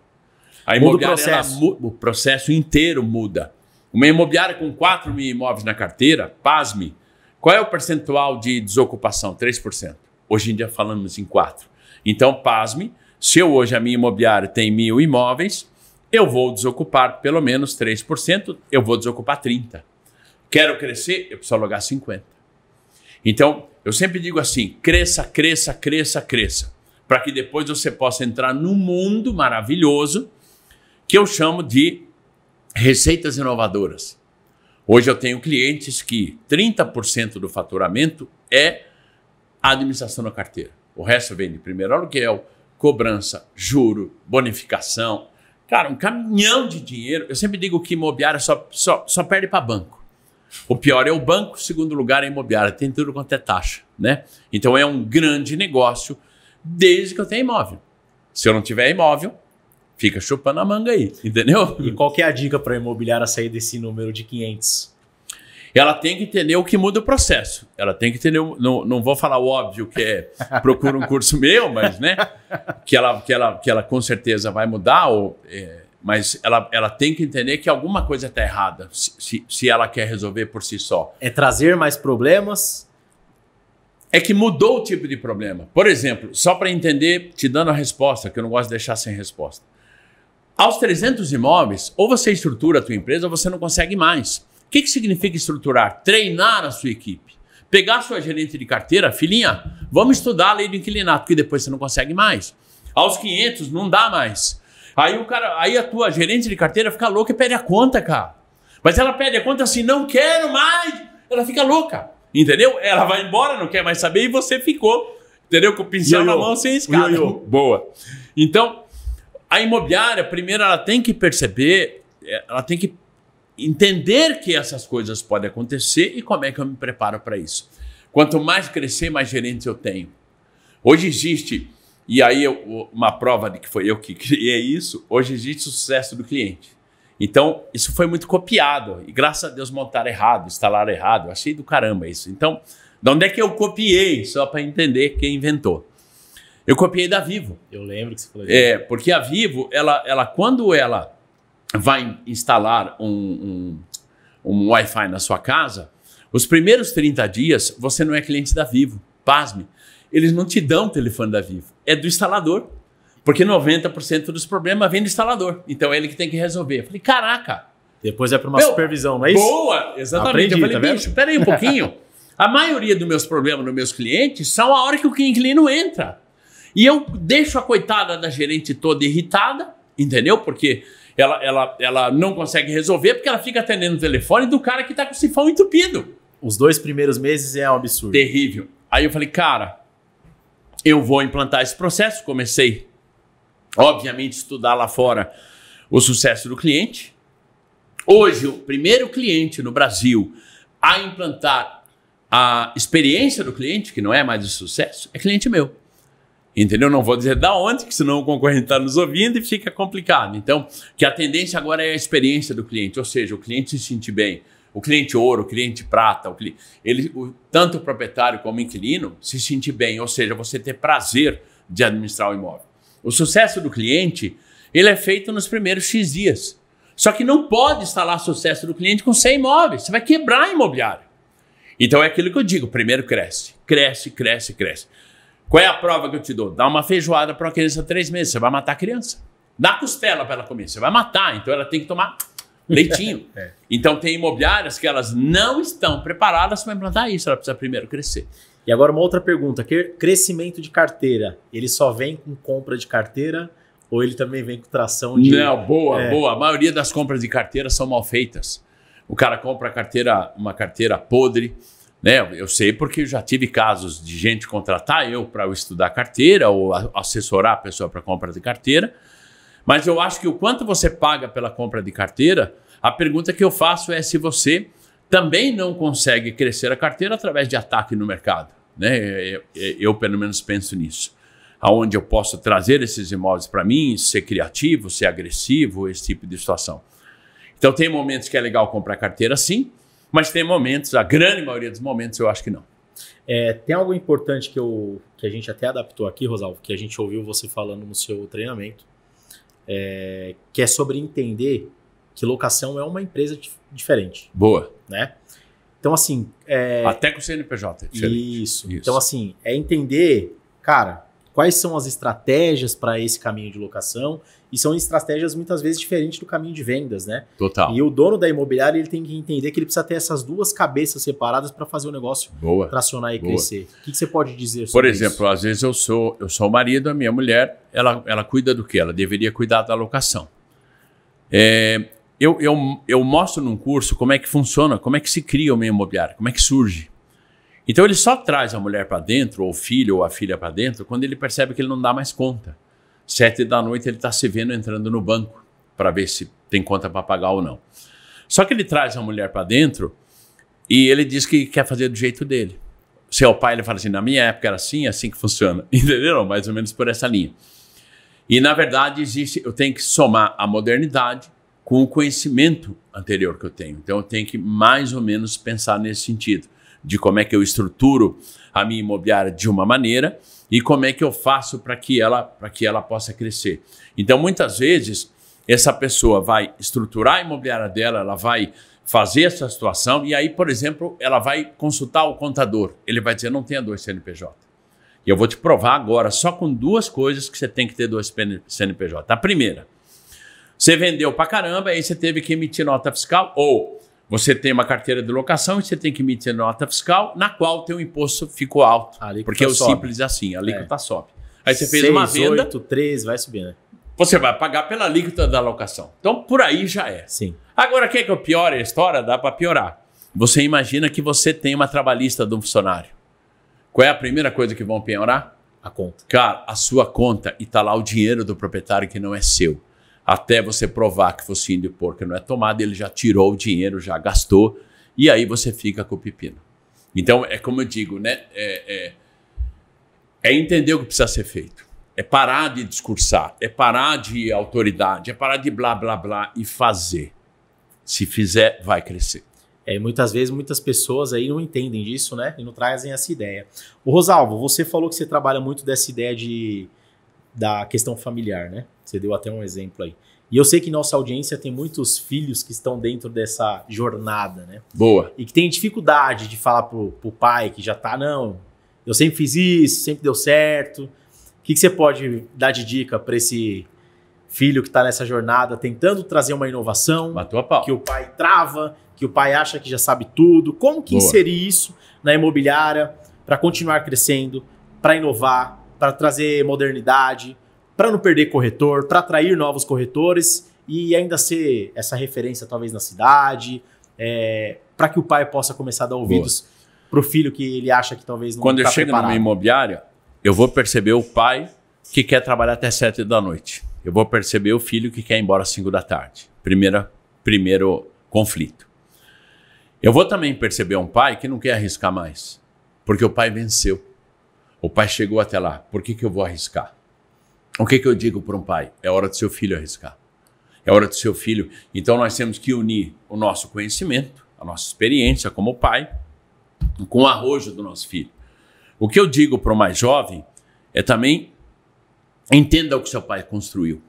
A imobiliária, o processo. Ela, o processo inteiro muda. Uma imobiliária com 4 mil imóveis na carteira, pasme, qual é o percentual de desocupação? 3%. Hoje em dia falamos em 4%. Então, pasme, se eu hoje a minha imobiliária tem mil imóveis, eu vou desocupar pelo menos 3%, eu vou desocupar 30%. Quero crescer, eu preciso alugar 50%. Então, eu sempre digo assim: cresça, cresça, cresça, cresça, para que depois você possa entrar num mundo maravilhoso que eu chamo de receitas inovadoras. Hoje eu tenho clientes que 30% do faturamento é a administração da carteira. O resto vem de primeiro aluguel, cobrança, juro, bonificação. Cara, um caminhão de dinheiro. Eu sempre digo que imobiliária só, só, só perde para banco. O pior é o banco, segundo lugar é imobiliária. Tem tudo quanto é taxa, né? Então é um grande negócio desde que eu tenha imóvel. Se eu não tiver imóvel, Fica chupando a manga aí, entendeu? E qual é a dica para a imobiliária sair desse número de 500? Ela tem que entender o que muda o processo. Ela tem que entender, não, não vou falar o óbvio que é procura um curso meu, mas né, que ela, que ela, que ela com certeza vai mudar, ou, é, mas ela, ela tem que entender que alguma coisa está errada se, se, se ela quer resolver por si só. É trazer mais problemas é que mudou o tipo de problema. Por exemplo, só para entender, te dando a resposta, que eu não gosto de deixar sem resposta. Aos 300 imóveis, ou você estrutura a tua empresa ou você não consegue mais. O que, que significa estruturar? Treinar a sua equipe. Pegar a sua gerente de carteira, filhinha, vamos estudar a lei do inquilinato, que depois você não consegue mais. Aos 500 não dá mais. Aí o cara, aí a tua gerente de carteira fica louca e pede a conta, cara. Mas ela pede a conta assim, não quero mais. Ela fica louca, entendeu? Ela vai embora, não quer mais saber e você ficou, entendeu? Com o pincel na mão sem escada. Boa. Então, a imobiliária, primeiro, ela tem que perceber, é, ela tem que entender que essas coisas podem acontecer e como é que eu me preparo para isso. Quanto mais crescer, mais gerentes eu tenho. Hoje existe, e aí eu, uma prova de que foi eu que criei isso, hoje existe o sucesso do cliente. Então, isso foi muito copiado. E graças a Deus montaram errado, instalaram errado. Eu achei do caramba isso. Então, de onde é que eu copiei? Só para entender quem inventou. Eu copiei da Vivo. Eu lembro que você falou É, porque a Vivo, ela, ela quando ela vai instalar um, um, um Wi-Fi na sua casa, os primeiros 30 dias você não é cliente da Vivo. Pasme. Eles não te dão o telefone da Vivo. É do instalador. Porque 90% dos problemas vem do instalador. Então é ele que tem que resolver. Eu falei, caraca. Depois é para uma meu, supervisão, não é isso? Boa! Exatamente. Aprendi, eu falei, tá bicho, peraí um pouquinho. a maioria dos meus problemas nos meus clientes são a hora que o cliente não entra. E eu deixo a coitada da gerente toda irritada, entendeu? Porque ela, ela, ela não consegue resolver, porque ela fica atendendo o telefone do cara que tá com o sifão entupido. Os dois primeiros meses é um absurdo. Terrível. Aí eu falei, cara, eu vou implantar esse processo. Comecei, obviamente, estudar lá fora o sucesso do cliente. Hoje, o primeiro cliente no Brasil a implantar a experiência do cliente, que não é mais de sucesso, é cliente meu. Entendeu? Não vou dizer da onde, que senão o concorrente está nos ouvindo e fica complicado. Então, que a tendência agora é a experiência do cliente, ou seja, o cliente se sentir bem. O cliente ouro, o cliente prata, o cliente, ele, o, tanto o proprietário como o inquilino se sentir bem, ou seja, você ter prazer de administrar o imóvel. O sucesso do cliente, ele é feito nos primeiros X dias. Só que não pode instalar sucesso do cliente com 100 imóveis, você vai quebrar imobiliário. Então é aquilo que eu digo, primeiro cresce, cresce, cresce, cresce. Qual é a prova que eu te dou? Dá uma feijoada para uma criança de três meses, você vai matar a criança. Dá costela para ela comer, você vai matar, então ela tem que tomar leitinho. É, é. Então tem imobiliárias que elas não estão preparadas para implantar isso, ela precisa primeiro crescer. E agora uma outra pergunta, crescimento de carteira, ele só vem com compra de carteira ou ele também vem com tração de... Não, boa, é... boa. A maioria das compras de carteira são mal feitas. O cara compra carteira, uma carteira podre, né? Eu sei porque eu já tive casos de gente contratar eu para estudar carteira ou assessorar a pessoa para compra de carteira. Mas eu acho que o quanto você paga pela compra de carteira, a pergunta que eu faço é se você também não consegue crescer a carteira através de ataque no mercado. Né? Eu, é, é, é, eu pelo menos, penso nisso. Aonde eu posso trazer esses imóveis para mim, ser criativo, ser agressivo, esse tipo de situação. Então, tem momentos que é legal comprar carteira, sim. Mas tem momentos, a grande maioria dos momentos, eu acho que não. É, tem algo importante que, eu, que a gente até adaptou aqui, Rosalvo, que a gente ouviu você falando no seu treinamento, é, que é sobre entender que locação é uma empresa dif diferente. Boa. Né? Então, assim. É... Até com o CNPJ. É isso. isso. Então, assim, é entender, cara, quais são as estratégias para esse caminho de locação e são estratégias muitas vezes diferentes do caminho de vendas, né? Total. E o dono da imobiliária ele tem que entender que ele precisa ter essas duas cabeças separadas para fazer o negócio boa, tracionar e boa. crescer. O que, que, você pode dizer sobre isso? Por exemplo, isso? às vezes eu sou, eu sou o marido, a minha mulher, ela, ela cuida do que? Ela deveria cuidar da locação. É, eu, eu, eu mostro num curso como é que funciona, como é que se cria uma imobiliária, como é que surge. Então ele só traz a mulher para dentro, ou o filho, ou a filha para dentro, quando ele percebe que ele não dá mais conta. Sete da noite ele está se vendo entrando no banco para ver se tem conta para pagar ou não. Só que ele traz a mulher para dentro e ele diz que quer fazer do jeito dele. Seu pai ele fala assim: na minha época era assim, é assim que funciona. Entenderam? Mais ou menos por essa linha. E na verdade existe, eu tenho que somar a modernidade com o conhecimento anterior que eu tenho. Então eu tenho que mais ou menos pensar nesse sentido de como é que eu estruturo a minha imobiliária de uma maneira e como é que eu faço para que ela para que ela possa crescer. Então muitas vezes essa pessoa vai estruturar a imobiliária dela, ela vai fazer essa situação e aí, por exemplo, ela vai consultar o contador. Ele vai dizer: "Não tenha dois CNPJ". E eu vou te provar agora só com duas coisas que você tem que ter dois CNPJ. A primeira, você vendeu para caramba, aí você teve que emitir nota fiscal ou você tem uma carteira de locação e você tem que emitir nota fiscal, na qual o imposto ficou alto. Porque é o sobe. simples é assim, a alíquota é. sobe. Aí você fez uma venda. 8, 13, vai subindo. Você vai pagar pela alíquota da locação. Então, por aí já é. Sim. Agora, o que que piora a história? Dá para piorar. Você imagina que você tem uma trabalhista de um funcionário. Qual é a primeira coisa que vão piorar? A conta. Cara, a sua conta e tá lá o dinheiro do proprietário que não é seu até você provar que focinho de porco não é tomado, ele já tirou o dinheiro, já gastou, e aí você fica com o pepino. Então, é como eu digo, né? É, é, é entender o que precisa ser feito. É parar de discursar, é parar de autoridade, é parar de blá, blá, blá e fazer. Se fizer, vai crescer. É, muitas vezes muitas pessoas aí não entendem disso, né? E não trazem essa ideia. O Rosalvo, você falou que você trabalha muito dessa ideia de da questão familiar, né? Você deu até um exemplo aí. E eu sei que nossa audiência tem muitos filhos que estão dentro dessa jornada, né? Boa. E que tem dificuldade de falar pro, pro pai que já tá, não, eu sempre fiz isso, sempre deu certo. O que, que você pode dar de dica para esse filho que está nessa jornada tentando trazer uma inovação? Matou a pau. Que o pai trava, que o pai acha que já sabe tudo. Como que Boa. inserir isso na imobiliária para continuar crescendo, para inovar, para trazer modernidade, para não perder corretor, para atrair novos corretores e ainda ser essa referência talvez na cidade, é, para que o pai possa começar a dar ouvidos para o filho que ele acha que talvez não Quando tá eu chego preparado. numa imobiliária, eu vou perceber o pai que quer trabalhar até sete da noite. Eu vou perceber o filho que quer ir embora às cinco da tarde. Primeira, primeiro conflito. Eu vou também perceber um pai que não quer arriscar mais, porque o pai venceu. O pai chegou até lá, por que, que eu vou arriscar? O que, que eu digo para um pai? É hora do seu filho arriscar. É hora do seu filho. Então nós temos que unir o nosso conhecimento, a nossa experiência como pai, com o arrojo do nosso filho. O que eu digo para o mais jovem é também entenda o que seu pai construiu.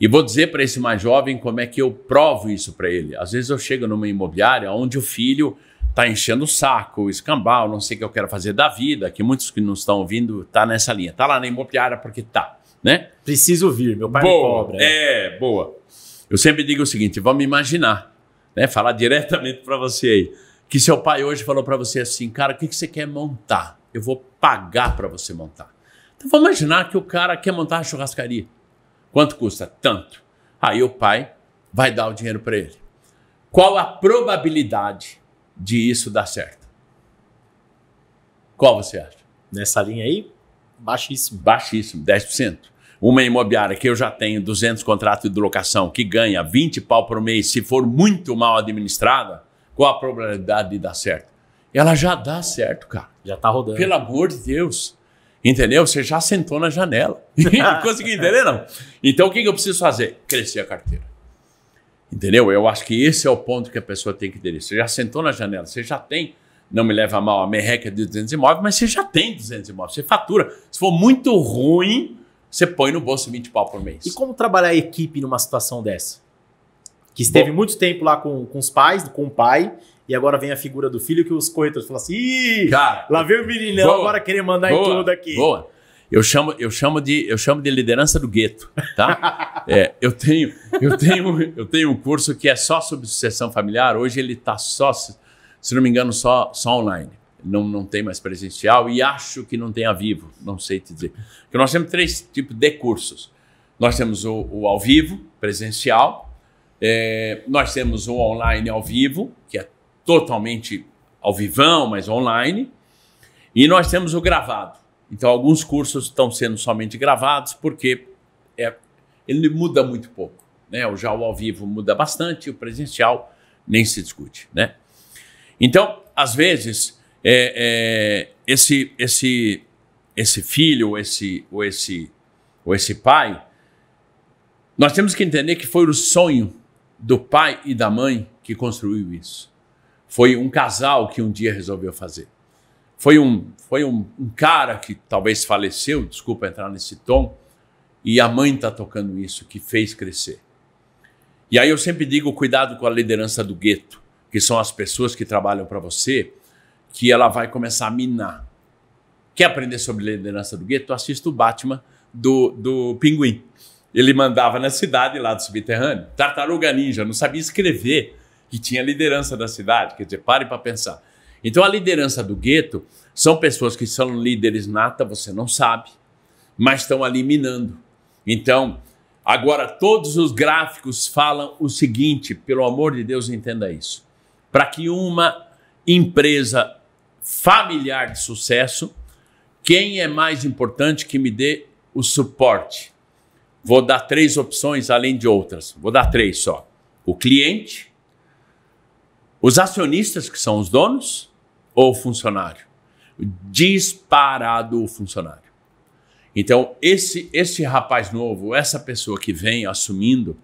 E vou dizer para esse mais jovem como é que eu provo isso para ele. Às vezes eu chego numa imobiliária onde o filho tá enchendo o saco, escambau, não sei o que eu quero fazer da vida, que muitos que nos estão ouvindo tá nessa linha. Tá lá na imobiliária porque tá, né? Preciso vir, meu pai boa, cobra. É, boa. Eu sempre digo o seguinte, vamos imaginar, né? Falar diretamente para você aí, que seu pai hoje falou para você assim, cara, o que, que você quer montar? Eu vou pagar para você montar. Então vamos imaginar que o cara quer montar a churrascaria. Quanto custa? Tanto. Aí o pai vai dar o dinheiro para ele. Qual a probabilidade de isso dar certo? Qual você acha? Nessa linha aí, baixíssimo. Baixíssimo, 10%. Uma imobiliária que eu já tenho 200 contratos de locação, que ganha 20 pau por mês, se for muito mal administrada, qual a probabilidade de dar certo? Ela já dá certo, cara. Já tá rodando. Pelo amor de Deus. Entendeu? Você já sentou na janela. Conseguiu entender, não? Então, o que eu preciso fazer? Crescer a carteira. Entendeu? Eu acho que esse é o ponto que a pessoa tem que ter. Você já sentou na janela, você já tem, não me leva a mal, a merreca é de 200 imóveis, mas você já tem 200 imóveis, você fatura. Se for muito ruim, você põe no bolso 20 pau por mês. E como trabalhar a equipe numa situação dessa? Que esteve Bom, muito tempo lá com, com os pais, com o pai, e agora vem a figura do filho que os corretores falam assim: Ih, cara, lá veio o meninão, boa, agora querer mandar boa, em tudo aqui. Boa. Eu chamo, eu chamo de, eu chamo de liderança do gueto, tá? É, eu tenho, eu tenho, eu tenho um curso que é só sobre sucessão familiar. Hoje ele está só, se não me engano, só, só online. Não, não tem mais presencial e acho que não tem a vivo. Não sei te dizer. Porque nós temos três tipos de cursos. Nós temos o, o ao vivo, presencial. É, nós temos o online ao vivo, que é totalmente ao vivão, mas online. E nós temos o gravado então, alguns cursos estão sendo somente gravados porque é, ele muda muito pouco. Né? O já o ao vivo muda bastante, o presencial nem se discute. Né? Então, às vezes, é, é, esse, esse, esse filho ou esse, ou, esse, ou esse pai, nós temos que entender que foi o sonho do pai e da mãe que construiu isso. Foi um casal que um dia resolveu fazer. Foi um, foi um, um cara que talvez faleceu, desculpa entrar nesse tom, e a mãe está tocando isso, que fez crescer. E aí eu sempre digo: cuidado com a liderança do gueto, que são as pessoas que trabalham para você, que ela vai começar a minar. Quer aprender sobre liderança do gueto? Assista o Batman do, do Pinguim. Ele mandava na cidade lá do subterrâneo. Tartaruga Ninja não sabia escrever e tinha liderança da cidade. Quer dizer, pare para pensar. Então a liderança do gueto são pessoas que são líderes nata, você não sabe, mas estão ali minando. Então, agora todos os gráficos falam o seguinte, pelo amor de Deus, entenda isso. Para que uma empresa familiar de sucesso, quem é mais importante que me dê o suporte? Vou dar três opções além de outras. Vou dar três só. O cliente, os acionistas que são os donos ou o funcionário? Disparado o funcionário. Então, esse, esse rapaz novo, essa pessoa que vem assumindo,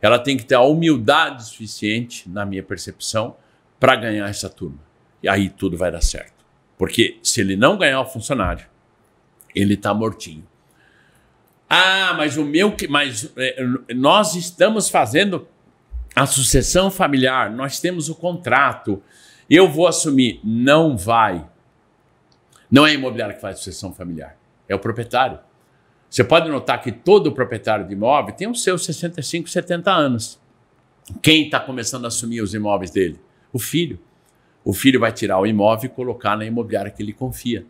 ela tem que ter a humildade suficiente, na minha percepção, para ganhar essa turma. E aí tudo vai dar certo. Porque se ele não ganhar o funcionário, ele está mortinho. Ah, mas o meu que. Mas é, nós estamos fazendo a sucessão familiar, nós temos o contrato, eu vou assumir. Não vai. Não é a imobiliária que faz sucessão familiar, é o proprietário. Você pode notar que todo proprietário de imóvel tem os seus 65, 70 anos. Quem está começando a assumir os imóveis dele? O filho. O filho vai tirar o imóvel e colocar na imobiliária que ele confia.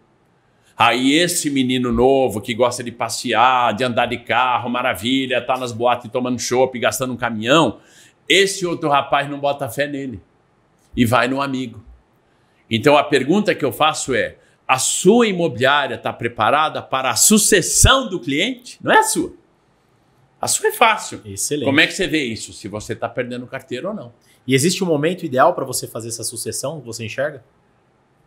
Aí esse menino novo que gosta de passear, de andar de carro, maravilha, tá nas boates tomando chopp, gastando um caminhão, esse outro rapaz não bota fé nele e vai no amigo. Então a pergunta que eu faço é: a sua imobiliária está preparada para a sucessão do cliente? Não é a sua. A sua é fácil. Excelente. Como é que você vê isso? Se você está perdendo carteira ou não. E existe um momento ideal para você fazer essa sucessão? Você enxerga?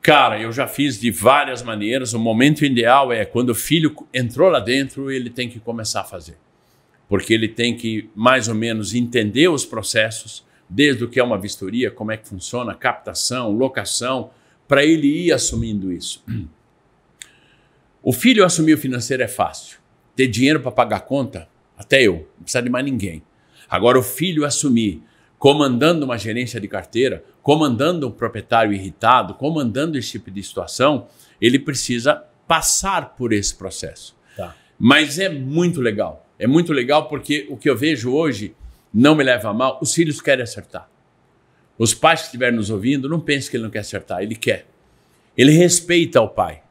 Cara, eu já fiz de várias maneiras. O momento ideal é quando o filho entrou lá dentro, ele tem que começar a fazer porque ele tem que mais ou menos entender os processos, desde o que é uma vistoria, como é que funciona, captação, locação, para ele ir assumindo isso. O filho assumir o financeiro é fácil. Ter dinheiro para pagar a conta, até eu, não precisa de mais ninguém. Agora, o filho assumir comandando uma gerência de carteira, comandando um proprietário irritado, comandando esse tipo de situação, ele precisa passar por esse processo. Tá. Mas é muito legal. É muito legal porque o que eu vejo hoje, não me leva a mal, os filhos querem acertar. Os pais que estiverem nos ouvindo, não pense que ele não quer acertar, ele quer. Ele respeita o pai,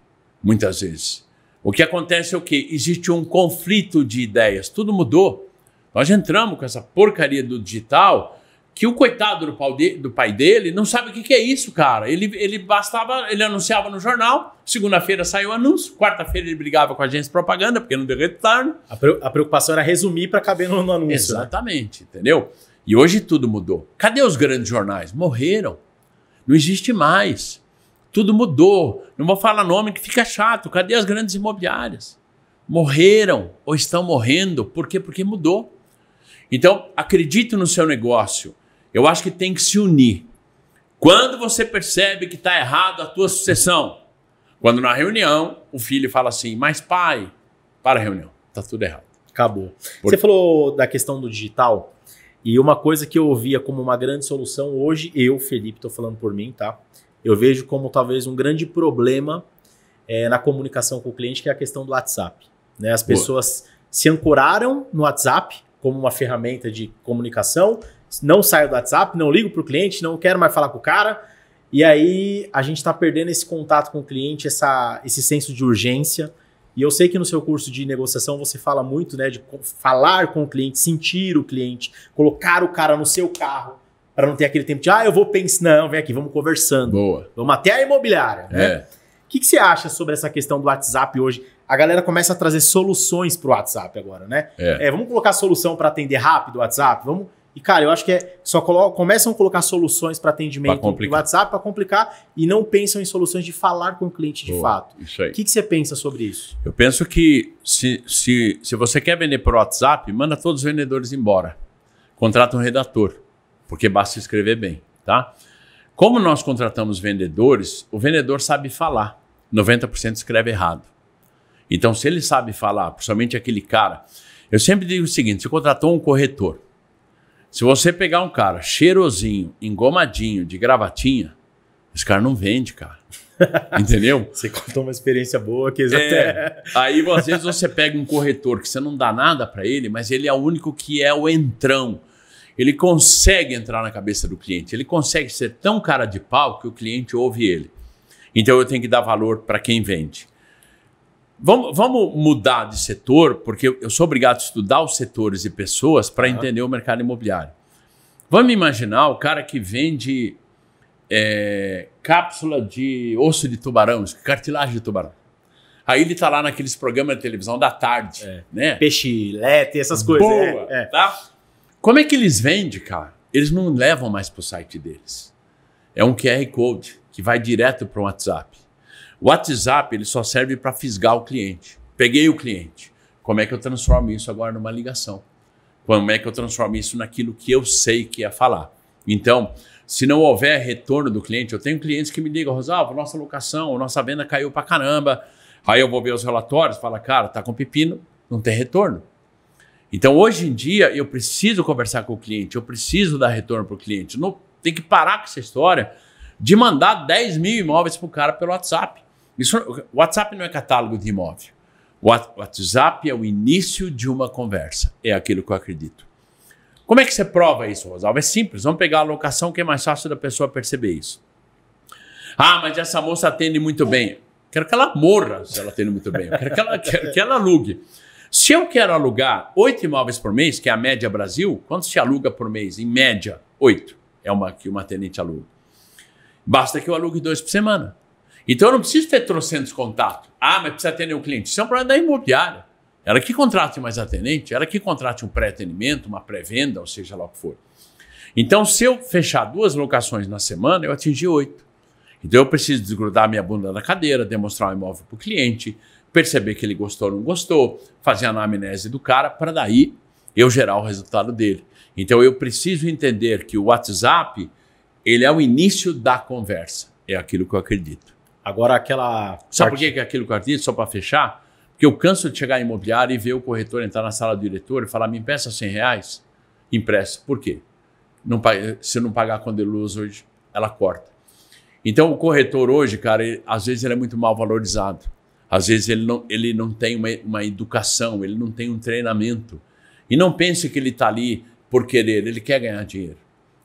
muitas vezes. O que acontece é o quê? Existe um conflito de ideias, tudo mudou. Nós entramos com essa porcaria do digital, que o coitado do, pau de, do pai dele não sabe o que, que, é isso, cara. Ele, ele bastava, ele anunciava no jornal, segunda-feira saiu o anúncio, quarta-feira ele brigava com a agência de propaganda, porque não deu retorno. A, preocupação era resumir para caber no, anúncio. Né? Exatamente, né? entendeu? E hoje tudo mudou. Cadê os grandes jornais? Morreram. Não existe mais. Tudo mudou. Não vou falar nome que fica chato. Cadê as grandes imobiliárias? Morreram ou estão morrendo. Por quê? Porque mudou. Então, acredite no seu negócio eu acho que tem que se unir. Quando você percebe que está errado a tua sucessão, quando na reunião o filho fala assim, mas pai, para a reunião, está tudo errado. Acabou. Por... Você falou da questão do digital e uma coisa que eu via como uma grande solução hoje, eu, Felipe, estou falando por mim, tá? Eu vejo como talvez um grande problema é, na comunicação com o cliente, que é a questão do WhatsApp. Né? As pessoas Boa. se ancoraram no WhatsApp como uma ferramenta de comunicação não saio do WhatsApp, não ligo para o cliente, não quero mais falar com o cara. E aí a gente está perdendo esse contato com o cliente, essa, esse senso de urgência. E eu sei que no seu curso de negociação você fala muito, né, de falar com o cliente, sentir o cliente, colocar o cara no seu carro para não ter aquele tempo de ah, eu vou pensar, não, vem aqui, vamos conversando. Boa. Vamos até a imobiliária, né? é. né? O que, que você acha sobre essa questão do WhatsApp hoje? A galera começa a trazer soluções para o WhatsApp agora, né? É. É, vamos colocar solução para atender rápido o WhatsApp? Vamos e, cara, eu acho que é, só colo começam a colocar soluções para atendimento do WhatsApp para complicar e não pensam em soluções de falar com o cliente de Boa, fato. Isso aí. O que, que você pensa sobre isso? Eu penso que se, se, se você quer vender por WhatsApp, manda todos os vendedores embora. Contrata um redator, porque basta escrever bem, tá? Como nós contratamos vendedores, o vendedor sabe falar. 90% escreve errado. Então, se ele sabe falar, principalmente aquele cara. Eu sempre digo o seguinte: você contratou um corretor. Se você pegar um cara cheirosinho, engomadinho, de gravatinha, esse cara não vende, cara. Entendeu? você contou uma experiência boa que eles é, até... Aí, às vezes, você pega um corretor que você não dá nada para ele, mas ele é o único que é o entrão. Ele consegue entrar na cabeça do cliente. Ele consegue ser tão cara de pau que o cliente ouve ele. Então, eu tenho que dar valor para quem vende. Vamos, vamos mudar de setor, porque eu sou obrigado a estudar os setores e pessoas para uhum. entender o mercado imobiliário. Vamos imaginar o cara que vende é, cápsula de osso de tubarão, cartilagem de tubarão. Aí ele está lá naqueles programas de televisão da tarde, é. né? Peixe, lete, essas coisas. Boa, né? é, tá? Como é que eles vendem, cara? Eles não levam mais pro site deles. É um QR Code que vai direto para o WhatsApp. O WhatsApp ele só serve para fisgar o cliente. Peguei o cliente. Como é que eu transformo isso agora numa ligação? Como é que eu transformo isso naquilo que eu sei que é falar? Então, se não houver retorno do cliente, eu tenho clientes que me ligam, Rosalvo, nossa locação, nossa venda caiu para caramba. Aí eu vou ver os relatórios, fala, cara, tá com pepino, não tem retorno. Então, hoje em dia, eu preciso conversar com o cliente, eu preciso dar retorno para o cliente. Não tem que parar com essa história de mandar 10 mil imóveis para o cara pelo WhatsApp. Isso, WhatsApp não é catálogo de imóvel. WhatsApp é o início de uma conversa. É aquilo que eu acredito. Como é que você prova isso, Rosalva? É simples. Vamos pegar a locação que é mais fácil da pessoa perceber isso. Ah, mas essa moça atende muito bem. Quero que ela morra se ela atende muito bem. Quero que ela, quero que ela alugue. Se eu quero alugar oito imóveis por mês, que é a média Brasil, quanto se aluga por mês? Em média, oito. É uma que uma tenente aluga. Basta que eu alugue dois por semana. Então eu não preciso ter trocentos contatos. Ah, mas precisa atender o um cliente. Isso é um problema da imobiliária. Ela que contrate mais atendente, ela que contrate um pré-atendimento, uma pré-venda, ou seja lá o que for. Então, se eu fechar duas locações na semana, eu atingi oito. Então, eu preciso desgrudar minha bunda da cadeira, demonstrar o um imóvel para o cliente, perceber que ele gostou ou não gostou, fazer a anamnese do cara, para daí eu gerar o resultado dele. Então, eu preciso entender que o WhatsApp ele é o início da conversa. É aquilo que eu acredito. Agora aquela. Sabe parte... por que é aquilo que eu acredito? Só para fechar? Porque eu canso de chegar em imobiliário e ver o corretor entrar na sala do diretor e falar: me empresta 100 reais? Empresta. Por quê? Não, se não pagar quando ele luz hoje, ela corta. Então, o corretor hoje, cara, ele, às vezes ele é muito mal valorizado. Às vezes ele não, ele não tem uma, uma educação, ele não tem um treinamento. E não pense que ele está ali por querer, ele quer ganhar dinheiro.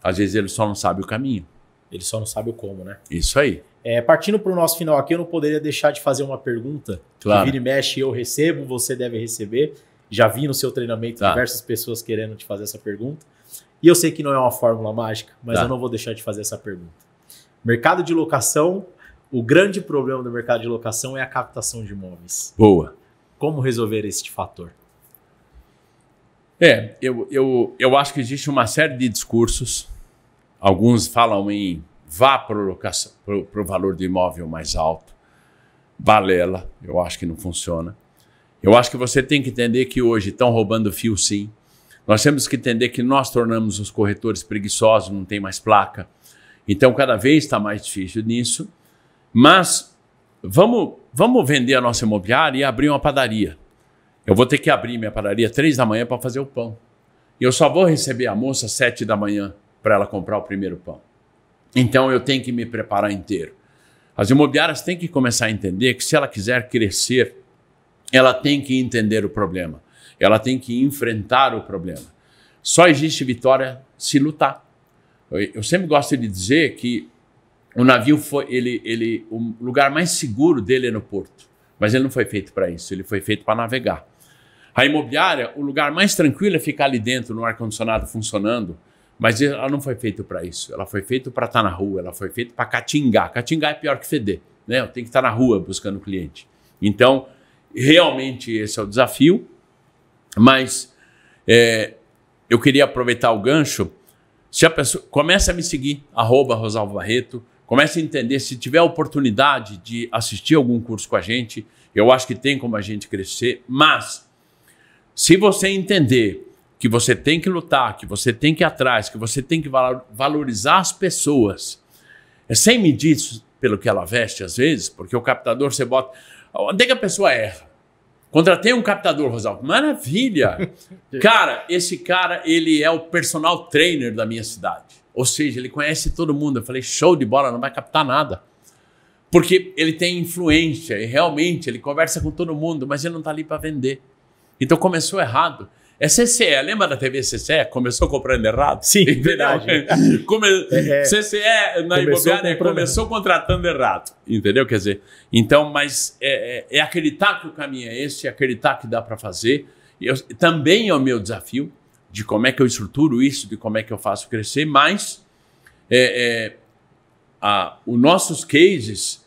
Às vezes ele só não sabe o caminho. Ele só não sabe o como, né? Isso aí. É, partindo para o nosso final aqui, eu não poderia deixar de fazer uma pergunta. Claro. Que vira e mexe, eu recebo, você deve receber. Já vi no seu treinamento tá. diversas pessoas querendo te fazer essa pergunta. E eu sei que não é uma fórmula mágica, mas tá. eu não vou deixar de fazer essa pergunta. Mercado de locação, o grande problema do mercado de locação é a captação de imóveis. Boa. Como resolver este fator? É, eu, eu, eu acho que existe uma série de discursos Alguns falam em vá para o valor do imóvel mais alto. Balela, eu acho que não funciona. Eu acho que você tem que entender que hoje estão roubando fio sim. Nós temos que entender que nós tornamos os corretores preguiçosos, não tem mais placa. Então cada vez está mais difícil nisso. Mas vamos, vamos vender a nossa imobiliária e abrir uma padaria. Eu vou ter que abrir minha padaria três da manhã para fazer o pão. E eu só vou receber a moça às sete da manhã para ela comprar o primeiro pão. Então eu tenho que me preparar inteiro. As imobiliárias têm que começar a entender que se ela quiser crescer, ela tem que entender o problema. Ela tem que enfrentar o problema. Só existe vitória se lutar. Eu sempre gosto de dizer que o navio foi ele, ele o lugar mais seguro dele é no porto, mas ele não foi feito para isso, ele foi feito para navegar. A imobiliária, o lugar mais tranquilo é ficar ali dentro, no ar condicionado funcionando, mas ela não foi feita para isso. Ela foi feita para estar tá na rua, ela foi feita para catingar. Catingar é pior que feder, né? Eu tenho que estar tá na rua buscando cliente. Então, realmente esse é o desafio. Mas é, eu queria aproveitar o gancho. Se a pessoa começa a me seguir, arroba Rosalvo Barreto, comece a entender se tiver oportunidade de assistir algum curso com a gente, eu acho que tem como a gente crescer, mas se você entender que você tem que lutar, que você tem que ir atrás, que você tem que valorizar as pessoas. É sem medir pelo que ela veste, às vezes, porque o captador você bota. Onde é que a pessoa erra? Contratei um captador, Rosalvo. Maravilha! cara, esse cara, ele é o personal trainer da minha cidade. Ou seja, ele conhece todo mundo. Eu falei, show de bola, não vai captar nada. Porque ele tem influência e realmente ele conversa com todo mundo, mas ele não está ali para vender. Então começou errado. É CCE, lembra da TV CCE? Começou comprando errado? Sim, verdade. Come... É, é. CCE na imobiliária começou contratando errado, entendeu? Quer dizer, então, mas é, é, é acreditar que o caminho é esse, é acreditar que dá para fazer. Eu, também é o meu desafio de como é que eu estruturo isso, de como é que eu faço crescer, mas é, a, os nossos cases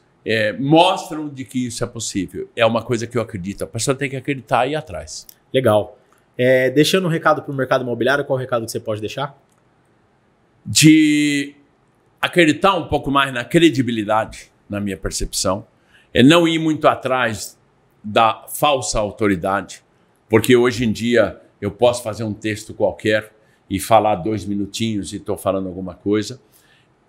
mostram de que isso é possível. É uma coisa que eu acredito. A pessoa tem que acreditar e ir atrás. Legal. É, deixando um recado para o mercado imobiliário, qual o recado que você pode deixar? De acreditar um pouco mais na credibilidade, na minha percepção, é não ir muito atrás da falsa autoridade, porque hoje em dia eu posso fazer um texto qualquer e falar dois minutinhos e estou falando alguma coisa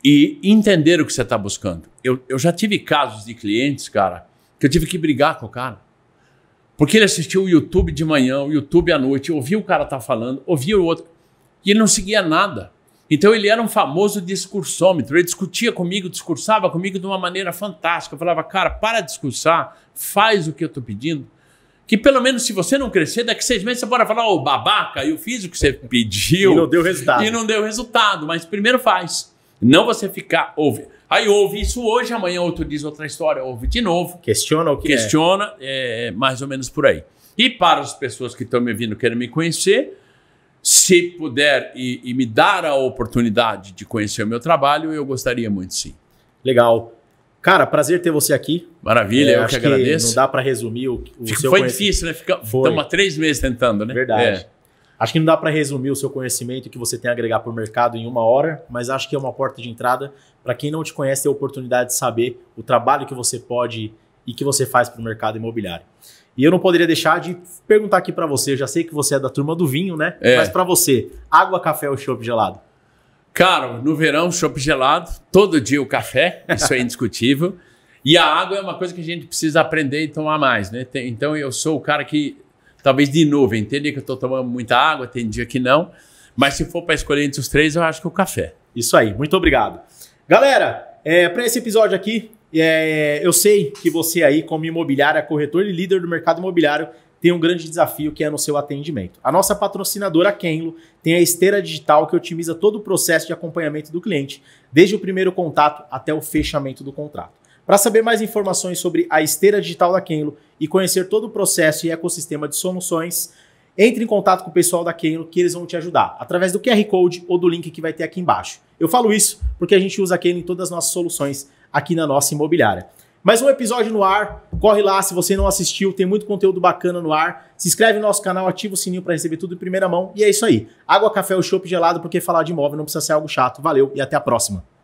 e entender o que você está buscando. Eu, eu já tive casos de clientes, cara, que eu tive que brigar com o cara porque ele assistia o YouTube de manhã, o YouTube à noite, ouvia o cara estar tá falando, ouvia o outro, e ele não seguia nada. Então ele era um famoso discursômetro. Ele discutia comigo, discursava comigo de uma maneira fantástica. Eu falava, cara, para discursar, faz o que eu estou pedindo. Que pelo menos se você não crescer, daqui seis meses você pode falar, ô oh, babaca, eu fiz o que você pediu. e não deu resultado. E não deu resultado, mas primeiro faz. Não você ficar, ouve. Aí ouve isso hoje, amanhã outro diz outra história, ouve de novo. Questiona o que é. Questiona, é. é mais ou menos por aí. E para as pessoas que estão me ouvindo, querem me conhecer, se puder e, e, me dar a oportunidade de conhecer o meu trabalho, eu gostaria muito sim. Legal. Cara, prazer ter você aqui. Maravilha, é, eu que agradeço. Que não dá para resumir o, o Fico, seu Foi difícil, né? Ficamos, Estamos há três meses tentando, né? Verdade. É. Acho que não dá para resumir o seu conhecimento que você tem a agregar para o mercado em uma hora, mas acho que é uma porta de entrada para quem não te conhece ter a oportunidade de saber o trabalho que você pode e que você faz para o mercado imobiliário. E eu não poderia deixar de perguntar aqui para você, eu já sei que você é da turma do vinho, né? É. Mas para você, água, café ou chopp gelado? Cara, no verão, chopp gelado, todo dia o café, isso é indiscutível. e a água é uma coisa que a gente precisa aprender e tomar mais, né? então eu sou o cara que Talvez de novo, entende que eu estou tomando muita água, tem dia que não. Mas se for para escolher entre os três, eu acho que o café. Isso aí, muito obrigado. Galera, é, para esse episódio aqui, é, eu sei que você aí, como imobiliária, corretor e líder do mercado imobiliário, tem um grande desafio que é no seu atendimento. A nossa patrocinadora Kenlo tem a esteira digital que otimiza todo o processo de acompanhamento do cliente, desde o primeiro contato até o fechamento do contrato. Para saber mais informações sobre a esteira digital da Kenlo e conhecer todo o processo e ecossistema de soluções, entre em contato com o pessoal da Kenlo que eles vão te ajudar, através do QR Code ou do link que vai ter aqui embaixo. Eu falo isso porque a gente usa a Kenlo em todas as nossas soluções aqui na nossa imobiliária. Mais um episódio no ar, corre lá se você não assistiu, tem muito conteúdo bacana no ar. Se inscreve no nosso canal, ativa o sininho para receber tudo em primeira mão. E é isso aí. Água, café ou chopp gelado, porque falar de imóvel não precisa ser algo chato. Valeu e até a próxima.